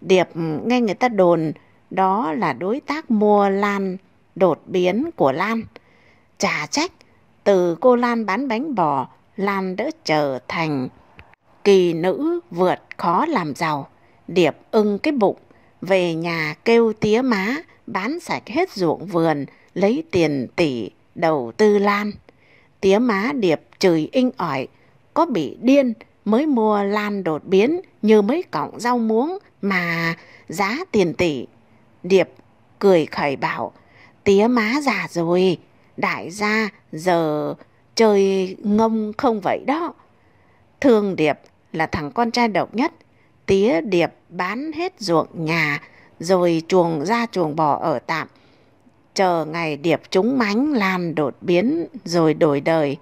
Speaker 1: Điệp nghe người ta đồn đó là đối tác mua Lan đột biến của Lan. Chả trách, từ cô Lan bán bánh bò, Lan đã trở thành kỳ nữ vượt khó làm giàu, điệp ưng cái bụng, về nhà kêu tía má, bán sạch hết ruộng vườn, lấy tiền tỷ, đầu tư lan. Tía má điệp chửi inh ỏi, có bị điên mới mua lan đột biến như mấy cọng rau muống mà giá tiền tỷ. Điệp cười khởi bảo, tía má già rồi, đại gia giờ chơi ngông không vậy đó. Thương Điệp là thằng con trai độc nhất. Tía Điệp bán hết ruộng nhà, rồi chuồng ra chuồng bò ở tạm. Chờ ngày Điệp trúng mánh lan đột biến rồi đổi đời.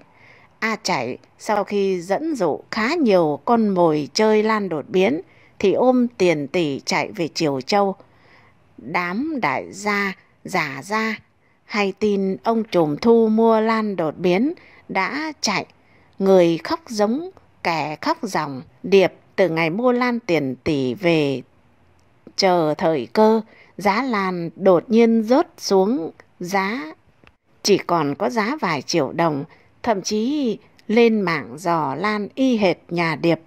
Speaker 1: A chảy sau khi dẫn dụ khá nhiều con mồi chơi lan đột biến thì ôm tiền tỷ chạy về Triều Châu. Đám đại gia, giả ra hay tin ông trùm thu mua lan đột biến đã chạy. Người khóc giống kẻ khóc dòng điệp từ ngày mua lan tiền tỷ về chờ thời cơ giá lan đột nhiên rớt xuống giá chỉ còn có giá vài triệu đồng thậm chí lên mạng dò lan y hệt nhà điệp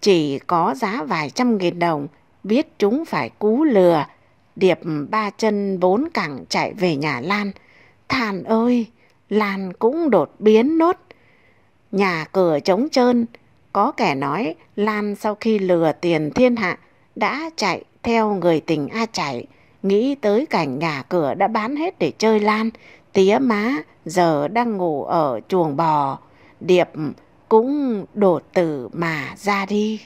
Speaker 1: chỉ có giá vài trăm nghìn đồng biết chúng phải cú lừa điệp ba chân bốn cẳng chạy về nhà lan than ơi lan cũng đột biến nốt nhà cửa trống trơn có kẻ nói Lan sau khi lừa tiền thiên hạ đã chạy theo người tình A Chảy, nghĩ tới cảnh nhà cửa đã bán hết để chơi Lan, tía má giờ đang ngủ ở chuồng bò, điệp cũng đột tử mà ra đi.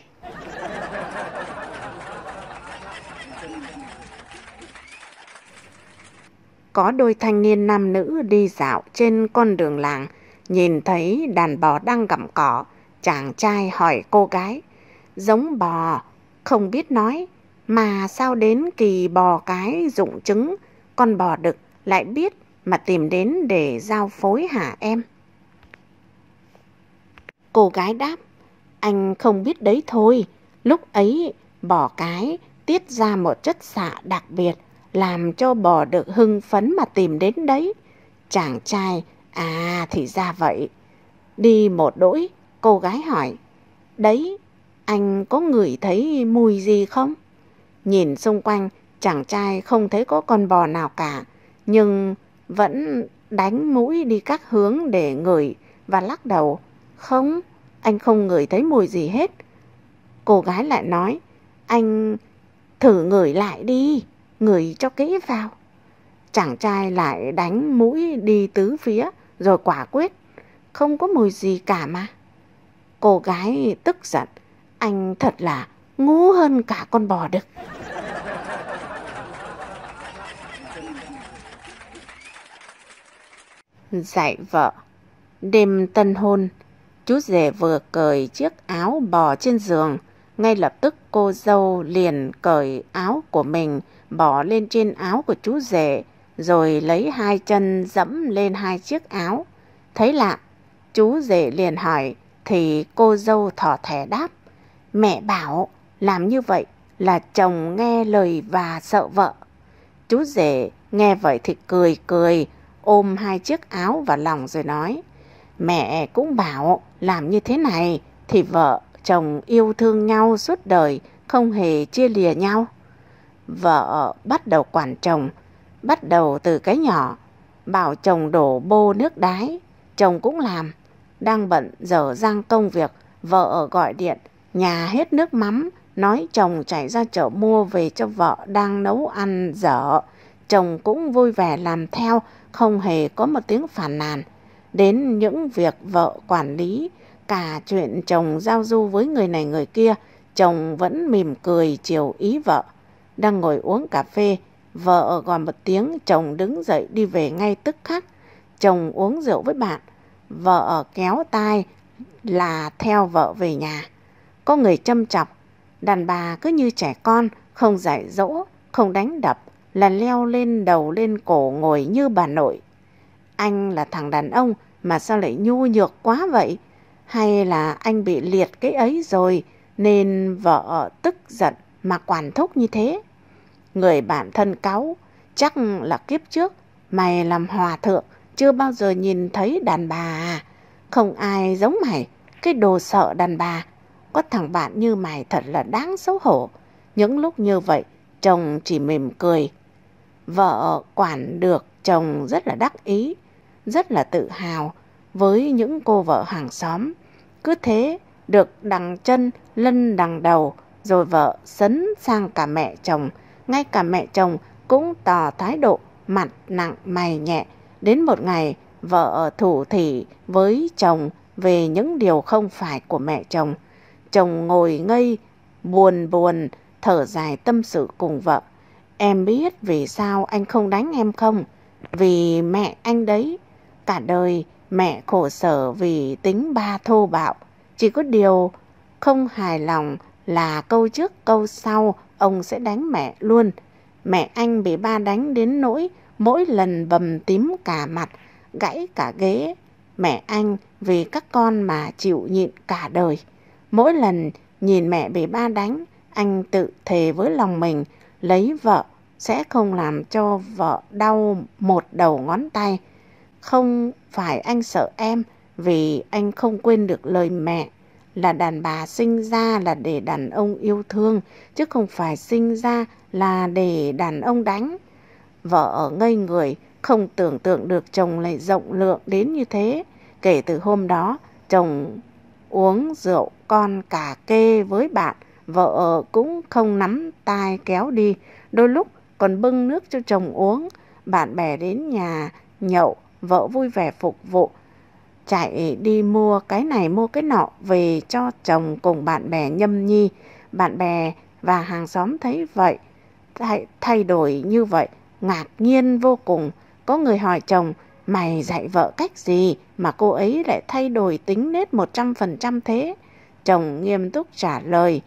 Speaker 1: Có đôi thanh niên nam nữ đi dạo trên con đường làng, nhìn thấy đàn bò đang gặm cỏ, Chàng trai hỏi cô gái, giống bò, không biết nói, mà sao đến kỳ bò cái dụng trứng, con bò đực lại biết mà tìm đến để giao phối hả em? Cô gái đáp, anh không biết đấy thôi, lúc ấy bò cái tiết ra một chất xạ đặc biệt làm cho bò được hưng phấn mà tìm đến đấy. Chàng trai, à thì ra vậy. Đi một đỗi, Cô gái hỏi, đấy, anh có ngửi thấy mùi gì không? Nhìn xung quanh, chàng trai không thấy có con bò nào cả, nhưng vẫn đánh mũi đi các hướng để ngửi và lắc đầu. Không, anh không ngửi thấy mùi gì hết. Cô gái lại nói, anh thử ngửi lại đi, ngửi cho kỹ vào. Chàng trai lại đánh mũi đi tứ phía rồi quả quyết, không có mùi gì cả mà. Cô gái tức giận, anh thật là ngu hơn cả con bò đực. Dạy vợ, đêm tân hôn, chú rể vừa cởi chiếc áo bò trên giường, ngay lập tức cô dâu liền cởi áo của mình bỏ lên trên áo của chú rể rồi lấy hai chân dẫm lên hai chiếc áo thấy lạ chú rể liền hỏi thì cô dâu thỏ thẻ đáp. Mẹ bảo làm như vậy là chồng nghe lời và sợ vợ. Chú rể nghe vậy thì cười cười, ôm hai chiếc áo vào lòng rồi nói. Mẹ cũng bảo làm như thế này thì vợ chồng yêu thương nhau suốt đời, không hề chia lìa nhau. Vợ bắt đầu quản chồng, bắt đầu từ cái nhỏ, bảo chồng đổ bô nước đái, chồng cũng làm đang bận dở dang công việc, vợ ở gọi điện, nhà hết nước mắm, nói chồng chạy ra chợ mua về cho vợ đang nấu ăn dở. Chồng cũng vui vẻ làm theo, không hề có một tiếng phản nàn. Đến những việc vợ quản lý, cả chuyện chồng giao du với người này người kia, chồng vẫn mỉm cười chiều ý vợ. Đang ngồi uống cà phê, vợ gọi một tiếng, chồng đứng dậy đi về ngay tức khắc. Chồng uống rượu với bạn, vợ kéo tai là theo vợ về nhà. Có người châm chọc, đàn bà cứ như trẻ con, không dạy dỗ, không đánh đập, là leo lên đầu lên cổ ngồi như bà nội. Anh là thằng đàn ông mà sao lại nhu nhược quá vậy? Hay là anh bị liệt cái ấy rồi nên vợ tức giận mà quản thúc như thế? Người bạn thân cáu, chắc là kiếp trước mày làm hòa thượng chưa bao giờ nhìn thấy đàn bà à? Không ai giống mày, cái đồ sợ đàn bà. Có thằng bạn như mày thật là đáng xấu hổ. Những lúc như vậy, chồng chỉ mỉm cười. Vợ quản được chồng rất là đắc ý, rất là tự hào với những cô vợ hàng xóm. Cứ thế, được đằng chân, lân đằng đầu, rồi vợ sấn sang cả mẹ chồng. Ngay cả mẹ chồng cũng tỏ thái độ mặt nặng mày nhẹ, Đến một ngày, vợ thủ thị với chồng về những điều không phải của mẹ chồng. Chồng ngồi ngây, buồn buồn, thở dài tâm sự cùng vợ. Em biết vì sao anh không đánh em không? Vì mẹ anh đấy. Cả đời mẹ khổ sở vì tính ba thô bạo. Chỉ có điều không hài lòng là câu trước câu sau ông sẽ đánh mẹ luôn. Mẹ anh bị ba đánh đến nỗi mỗi lần bầm tím cả mặt, gãy cả ghế. Mẹ anh vì các con mà chịu nhịn cả đời. Mỗi lần nhìn mẹ bị ba đánh, anh tự thề với lòng mình lấy vợ sẽ không làm cho vợ đau một đầu ngón tay. Không phải anh sợ em vì anh không quên được lời mẹ là đàn bà sinh ra là để đàn ông yêu thương chứ không phải sinh ra là để đàn ông đánh vợ ở ngây người, không tưởng tượng được chồng lại rộng lượng đến như thế. Kể từ hôm đó, chồng uống rượu con cà kê với bạn, vợ cũng không nắm tay kéo đi, đôi lúc còn bưng nước cho chồng uống. Bạn bè đến nhà nhậu, vợ vui vẻ phục vụ, chạy đi mua cái này mua cái nọ về cho chồng cùng bạn bè nhâm nhi. Bạn bè và hàng xóm thấy vậy, thay, thay đổi như vậy ngạc nhiên vô cùng. Có người hỏi chồng, mày dạy vợ cách gì mà cô ấy lại thay đổi tính nết 100% thế? Chồng nghiêm túc trả lời,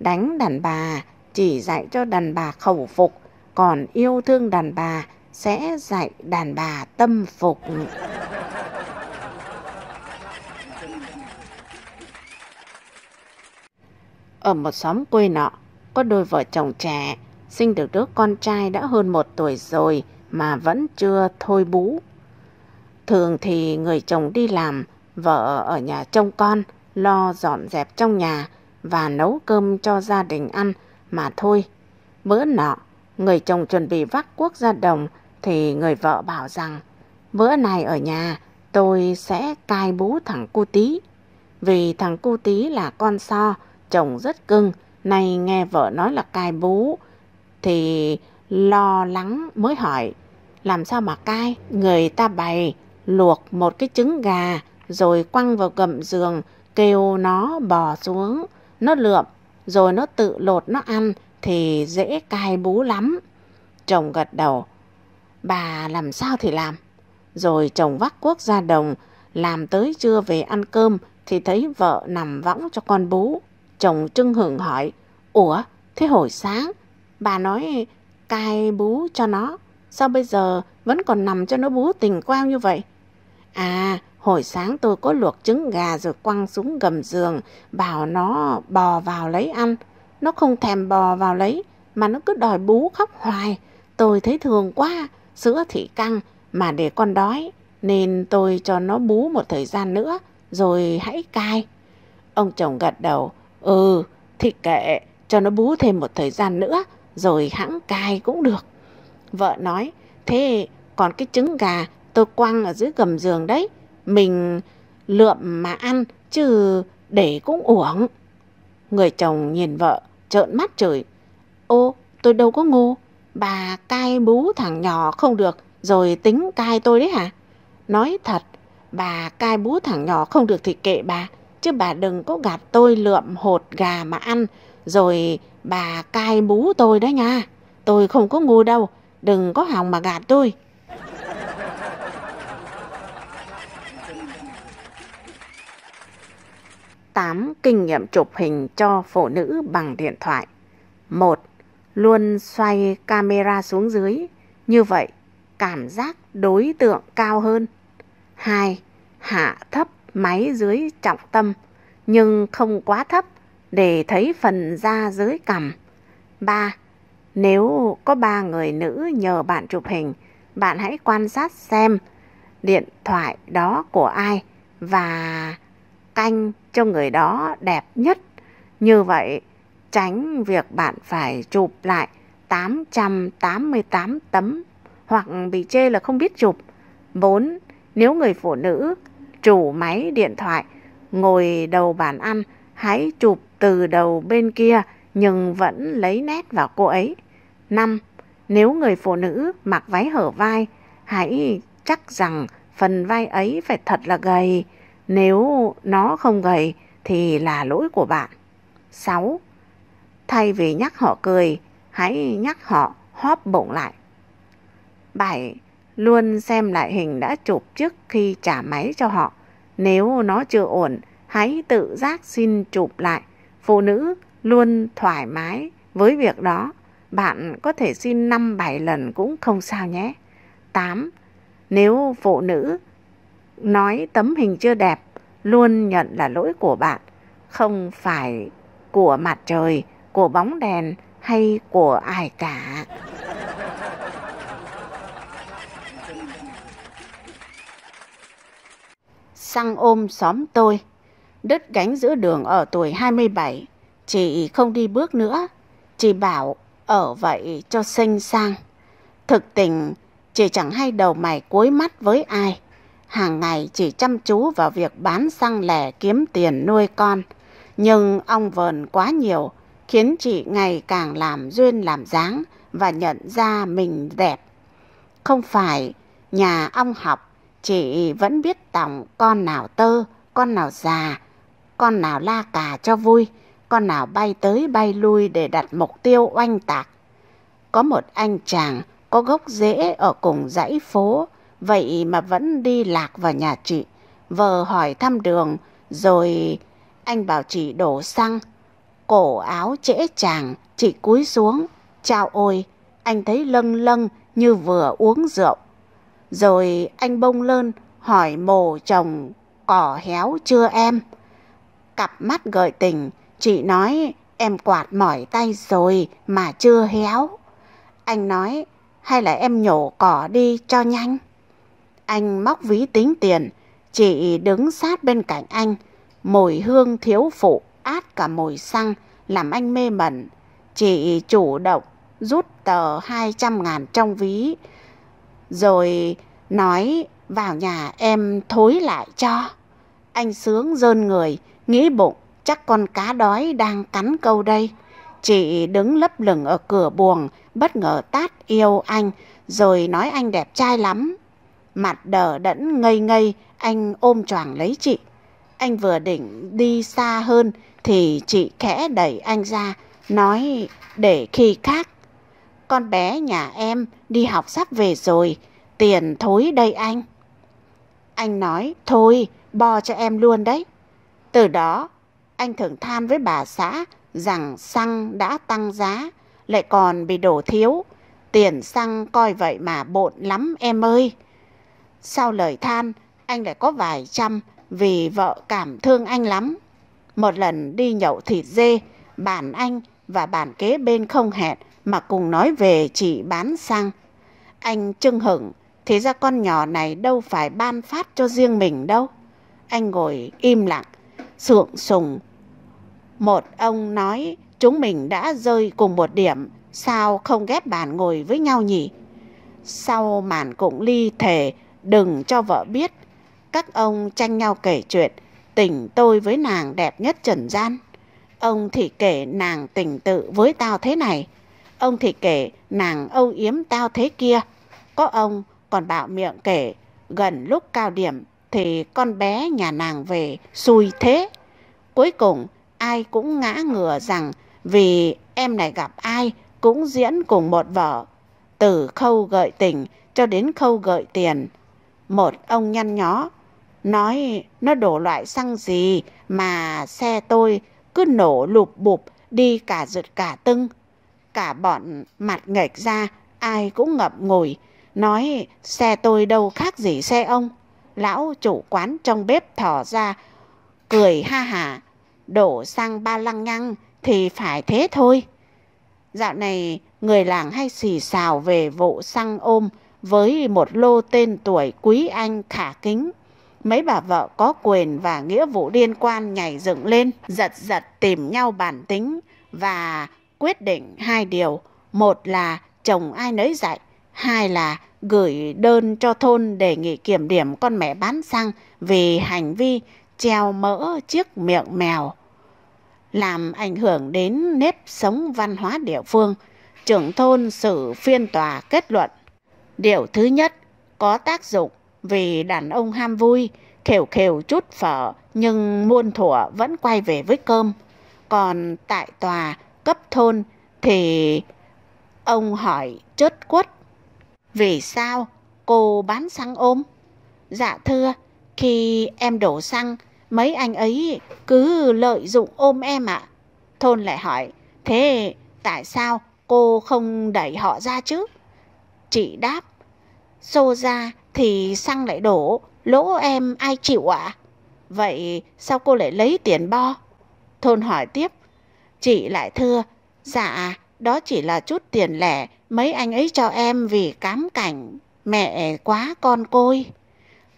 Speaker 1: đánh đàn bà chỉ dạy cho đàn bà khẩu phục, còn yêu thương đàn bà sẽ dạy đàn bà tâm phục. Ở một xóm quê nọ, có đôi vợ chồng trẻ sinh được đứa con trai đã hơn một tuổi rồi mà vẫn chưa thôi bú. Thường thì người chồng đi làm, vợ ở nhà trông con, lo dọn dẹp trong nhà và nấu cơm cho gia đình ăn mà thôi. Bữa nọ, người chồng chuẩn bị vác cuốc ra đồng thì người vợ bảo rằng bữa này ở nhà tôi sẽ cai bú thằng cu tí. Vì thằng cu tí là con so, chồng rất cưng, nay nghe vợ nói là cai bú, thì lo lắng mới hỏi làm sao mà cai người ta bày luộc một cái trứng gà rồi quăng vào gầm giường kêu nó bò xuống nó lượm rồi nó tự lột nó ăn thì dễ cai bú lắm chồng gật đầu bà làm sao thì làm rồi chồng vác cuốc ra đồng làm tới trưa về ăn cơm thì thấy vợ nằm võng cho con bú chồng trưng hưởng hỏi ủa thế hồi sáng Bà nói cai bú cho nó. Sao bây giờ vẫn còn nằm cho nó bú tình quang như vậy? À, hồi sáng tôi có luộc trứng gà rồi quăng xuống gầm giường, bảo nó bò vào lấy ăn. Nó không thèm bò vào lấy, mà nó cứ đòi bú khóc hoài. Tôi thấy thường quá, sữa thì căng, mà để con đói, nên tôi cho nó bú một thời gian nữa, rồi hãy cai. Ông chồng gật đầu, ừ, thì kệ, cho nó bú thêm một thời gian nữa, rồi hãng cài cũng được. Vợ nói, thế còn cái trứng gà tôi quăng ở dưới gầm giường đấy, mình lượm mà ăn chứ để cũng uổng. Người chồng nhìn vợ, trợn mắt trời, ô tôi đâu có ngô. bà cai bú thằng nhỏ không được rồi tính cai tôi đấy hả? Nói thật, bà cai bú thằng nhỏ không được thì kệ bà, chứ bà đừng có gạt tôi lượm hột gà mà ăn, rồi bà cai bú tôi đó nha. Tôi không có ngu đâu, đừng có hòng mà gạt tôi. Tám kinh nghiệm chụp hình cho phụ nữ bằng điện thoại. Một, luôn xoay camera xuống dưới, như vậy cảm giác đối tượng cao hơn. Hai, hạ thấp máy dưới trọng tâm, nhưng không quá thấp để thấy phần da dưới cằm. 3. Nếu có ba người nữ nhờ bạn chụp hình, bạn hãy quan sát xem điện thoại đó của ai và canh cho người đó đẹp nhất. Như vậy, tránh việc bạn phải chụp lại 888 tấm hoặc bị chê là không biết chụp. 4. Nếu người phụ nữ chủ máy điện thoại ngồi đầu bàn ăn, hãy chụp từ đầu bên kia nhưng vẫn lấy nét vào cô ấy. 5. Nếu người phụ nữ mặc váy hở vai, hãy chắc rằng phần vai ấy phải thật là gầy. Nếu nó không gầy thì là lỗi của bạn. 6. Thay vì nhắc họ cười, hãy nhắc họ hóp bụng lại. 7. Luôn xem lại hình đã chụp trước khi trả máy cho họ. Nếu nó chưa ổn, hãy tự giác xin chụp lại phụ nữ luôn thoải mái với việc đó. Bạn có thể xin 5-7 lần cũng không sao nhé. 8. Nếu phụ nữ nói tấm hình chưa đẹp, luôn nhận là lỗi của bạn, không phải của mặt trời, của bóng đèn hay của ai cả. Sang ôm xóm tôi đứt gánh giữa đường ở tuổi 27. Chị không đi bước nữa, chị bảo ở vậy cho xinh sang. Thực tình, chị chẳng hay đầu mày cuối mắt với ai. Hàng ngày chỉ chăm chú vào việc bán xăng lẻ kiếm tiền nuôi con. Nhưng ong vờn quá nhiều, khiến chị ngày càng làm duyên làm dáng và nhận ra mình đẹp. Không phải nhà ong học, chị vẫn biết tổng con nào tơ, con nào già, con nào la cà cho vui, con nào bay tới bay lui để đặt mục tiêu oanh tạc. Có một anh chàng có gốc rễ ở cùng dãy phố, vậy mà vẫn đi lạc vào nhà chị. Vờ hỏi thăm đường, rồi anh bảo chị đổ xăng. Cổ áo trễ chàng, chị cúi xuống. Chào ôi, anh thấy lâng lâng như vừa uống rượu. Rồi anh bông lên hỏi mồ chồng cỏ héo chưa em? Cặp mắt gợi tình, chị nói em quạt mỏi tay rồi mà chưa héo. Anh nói hay là em nhổ cỏ đi cho nhanh. Anh móc ví tính tiền, chị đứng sát bên cạnh anh. Mùi hương thiếu phụ át cả mùi xăng làm anh mê mẩn. Chị chủ động rút tờ 200 ngàn trong ví rồi nói vào nhà em thối lại cho. Anh sướng rơn người, Nghĩ bụng, chắc con cá đói đang cắn câu đây. Chị đứng lấp lửng ở cửa buồng, bất ngờ tát yêu anh, rồi nói anh đẹp trai lắm. Mặt đờ đẫn ngây ngây, anh ôm choàng lấy chị. Anh vừa định đi xa hơn thì chị khẽ đẩy anh ra, nói để khi khác. Con bé nhà em đi học sắp về rồi, tiền thối đây anh. Anh nói thôi, bo cho em luôn đấy. Từ đó, anh thường than với bà xã rằng xăng đã tăng giá, lại còn bị đổ thiếu. Tiền xăng coi vậy mà bộn lắm em ơi. Sau lời than, anh lại có vài trăm vì vợ cảm thương anh lắm. Một lần đi nhậu thịt dê, bạn anh và bạn kế bên không hẹn mà cùng nói về chị bán xăng. Anh chưng hửng, thế ra con nhỏ này đâu phải ban phát cho riêng mình đâu. Anh ngồi im lặng, sượng sùng. Một ông nói chúng mình đã rơi cùng một điểm, sao không ghép bàn ngồi với nhau nhỉ? Sau màn cũng ly thề đừng cho vợ biết, các ông tranh nhau kể chuyện tình tôi với nàng đẹp nhất trần gian. Ông thì kể nàng tình tự với tao thế này, ông thì kể nàng âu yếm tao thế kia. Có ông còn bạo miệng kể gần lúc cao điểm thì con bé nhà nàng về xui thế. Cuối cùng ai cũng ngã ngửa rằng vì em này gặp ai cũng diễn cùng một vợ Từ khâu gợi tình cho đến khâu gợi tiền. Một ông nhăn nhó, nói nó đổ loại xăng gì mà xe tôi cứ nổ lụp bụp đi cả rượt cả tưng. Cả bọn mặt nghệch ra, ai cũng ngập ngồi, nói xe tôi đâu khác gì xe ông lão chủ quán trong bếp thỏ ra, cười ha hả, đổ sang ba lăng nhăng thì phải thế thôi. Dạo này người làng hay xì xào về vụ xăng ôm với một lô tên tuổi quý anh khả kính. Mấy bà vợ có quyền và nghĩa vụ liên quan nhảy dựng lên, giật giật tìm nhau bản tính và quyết định hai điều. Một là chồng ai nấy dạy, hai là gửi đơn cho thôn đề nghị kiểm điểm con mẹ bán xăng vì hành vi treo mỡ chiếc miệng mèo, làm ảnh hưởng đến nếp sống văn hóa địa phương. Trưởng thôn xử phiên tòa kết luận. Điều thứ nhất, có tác dụng vì đàn ông ham vui, khều khều chút phở nhưng muôn thuở vẫn quay về với cơm. Còn tại tòa cấp thôn thì ông hỏi chớt quất vì sao cô bán xăng ôm? Dạ thưa, khi em đổ xăng, mấy anh ấy cứ lợi dụng ôm em ạ. À. Thôn lại hỏi, thế tại sao cô không đẩy họ ra chứ? Chị đáp, xô ra thì xăng lại đổ, lỗ em ai chịu ạ? À? Vậy sao cô lại lấy tiền bo? Thôn hỏi tiếp, chị lại thưa, dạ đó chỉ là chút tiền lẻ mấy anh ấy cho em vì cám cảnh mẹ quá con côi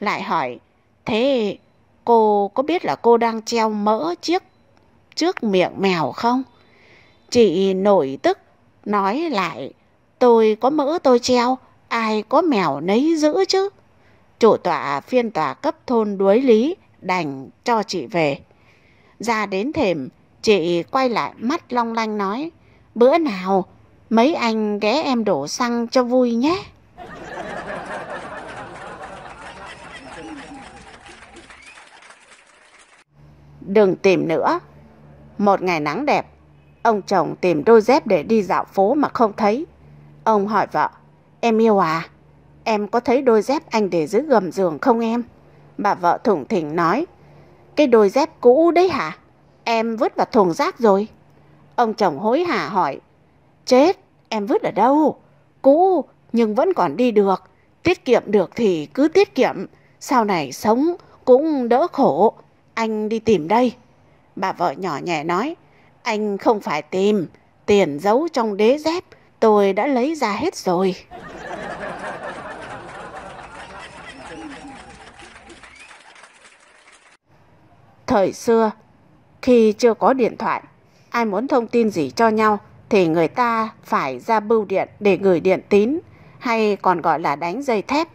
Speaker 1: lại hỏi thế cô có biết là cô đang treo mỡ chiếc trước miệng mèo không chị nổi tức nói lại tôi có mỡ tôi treo ai có mèo nấy giữ chứ chủ tọa phiên tòa cấp thôn đuối lý đành cho chị về ra đến thềm chị quay lại mắt long lanh nói bữa nào mấy anh ghé em đổ xăng cho vui nhé. Đừng tìm nữa. Một ngày nắng đẹp, ông chồng tìm đôi dép để đi dạo phố mà không thấy. Ông hỏi vợ, em yêu à, em có thấy đôi dép anh để dưới gầm giường không em? Bà vợ thủng thỉnh nói, cái đôi dép cũ đấy hả? Em vứt vào thùng rác rồi. Ông chồng hối hả hỏi, chết, em vứt ở đâu? Cũ nhưng vẫn còn đi được, tiết kiệm được thì cứ tiết kiệm, sau này sống cũng đỡ khổ. Anh đi tìm đây. Bà vợ nhỏ nhẹ nói, anh không phải tìm, tiền giấu trong đế dép, tôi đã lấy ra hết rồi. Thời xưa, khi chưa có điện thoại, ai muốn thông tin gì cho nhau thì người ta phải ra bưu điện để gửi điện tín hay còn gọi là đánh dây thép.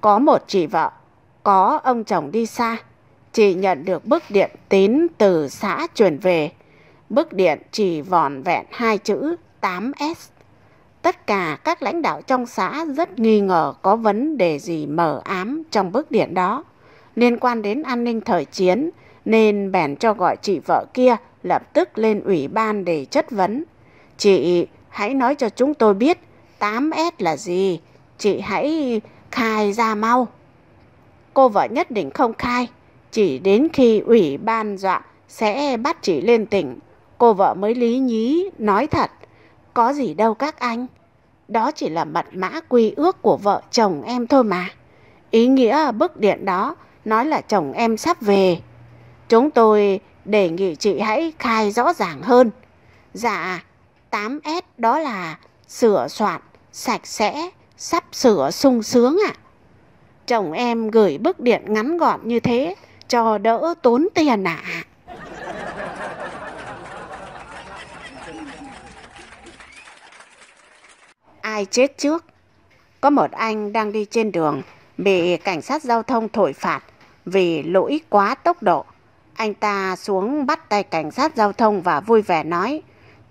Speaker 1: Có một chị vợ, có ông chồng đi xa. Chị nhận được bức điện tín từ xã truyền về. Bức điện chỉ vòn vẹn hai chữ 8S. Tất cả các lãnh đạo trong xã rất nghi ngờ có vấn đề gì mờ ám trong bức điện đó liên quan đến an ninh thời chiến nên bèn cho gọi chị vợ kia lập tức lên ủy ban để chất vấn. Chị hãy nói cho chúng tôi biết 8S là gì. Chị hãy khai ra mau. Cô vợ nhất định không khai. Chỉ đến khi ủy ban dọa sẽ bắt chị lên tỉnh. Cô vợ mới lý nhí nói thật. Có gì đâu các anh. Đó chỉ là mật mã quy ước của vợ chồng em thôi mà. Ý nghĩa bức điện đó nói là chồng em sắp về. Chúng tôi đề nghị chị hãy khai rõ ràng hơn. Dạ, 8S đó là sửa soạn, sạch sẽ, sắp sửa sung sướng ạ. À. Chồng em gửi bức điện ngắn gọn như thế cho đỡ tốn tiền ạ. À. Ai chết trước? Có một anh đang đi trên đường bị cảnh sát giao thông thổi phạt vì lỗi quá tốc độ. Anh ta xuống bắt tay cảnh sát giao thông và vui vẻ nói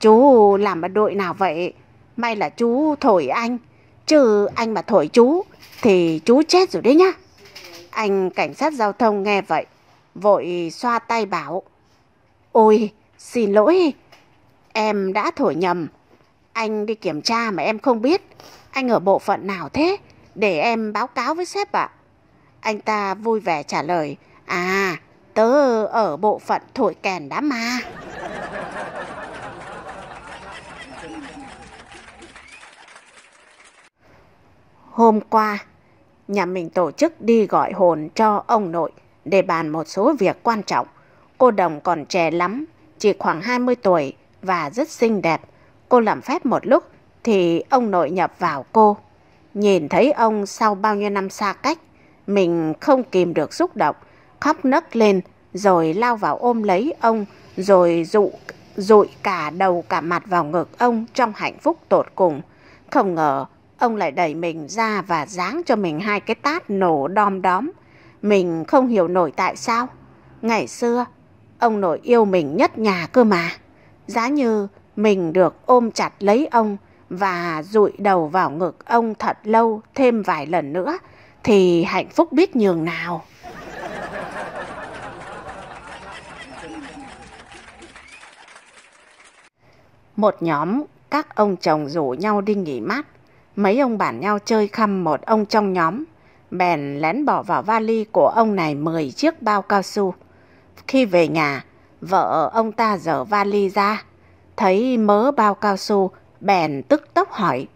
Speaker 1: Chú làm ở đội nào vậy? May là chú thổi anh, chứ anh mà thổi chú thì chú chết rồi đấy nhá. Anh cảnh sát giao thông nghe vậy, vội xoa tay bảo. Ôi, xin lỗi, em đã thổi nhầm. Anh đi kiểm tra mà em không biết. Anh ở bộ phận nào thế? Để em báo cáo với sếp ạ. Anh ta vui vẻ trả lời. À, tớ ở bộ phận thổi kèn đá ma. Hôm qua, nhà mình tổ chức đi gọi hồn cho ông nội để bàn một số việc quan trọng. Cô đồng còn trẻ lắm, chỉ khoảng 20 tuổi và rất xinh đẹp. Cô làm phép một lúc thì ông nội nhập vào cô. Nhìn thấy ông sau bao nhiêu năm xa cách, mình không kìm được xúc động, khóc nấc lên rồi lao vào ôm lấy ông rồi dụ dụi cả đầu cả mặt vào ngực ông trong hạnh phúc tột cùng. Không ngờ ông lại đẩy mình ra và giáng cho mình hai cái tát nổ đom đóm. Mình không hiểu nổi tại sao. Ngày xưa, ông nội yêu mình nhất nhà cơ mà. Giá như mình được ôm chặt lấy ông và rụi đầu vào ngực ông thật lâu thêm vài lần nữa thì hạnh phúc biết nhường nào. Một nhóm các ông chồng rủ nhau đi nghỉ mát Mấy ông bản nhau chơi khăm một ông trong nhóm, bèn lén bỏ vào vali của ông này 10 chiếc bao cao su. Khi về nhà, vợ ông ta dở vali ra, thấy mớ bao cao su, bèn tức tốc hỏi,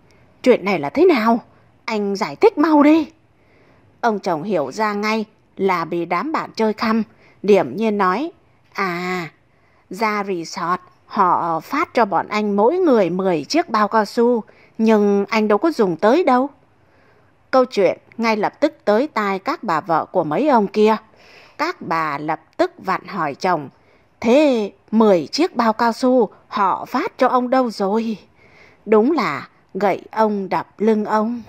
Speaker 1: chuyện này là thế nào? Anh giải thích mau đi. Ông chồng hiểu ra ngay là bị đám bạn chơi khăm, điểm nhiên nói, à, ra resort, họ phát cho bọn anh mỗi người 10 chiếc bao cao su, nhưng anh đâu có dùng tới đâu. Câu chuyện ngay lập tức tới tai các bà vợ của mấy ông kia. Các bà lập tức vặn hỏi chồng, thế 10 chiếc bao cao su họ phát cho ông đâu rồi? Đúng là gậy ông đập lưng ông.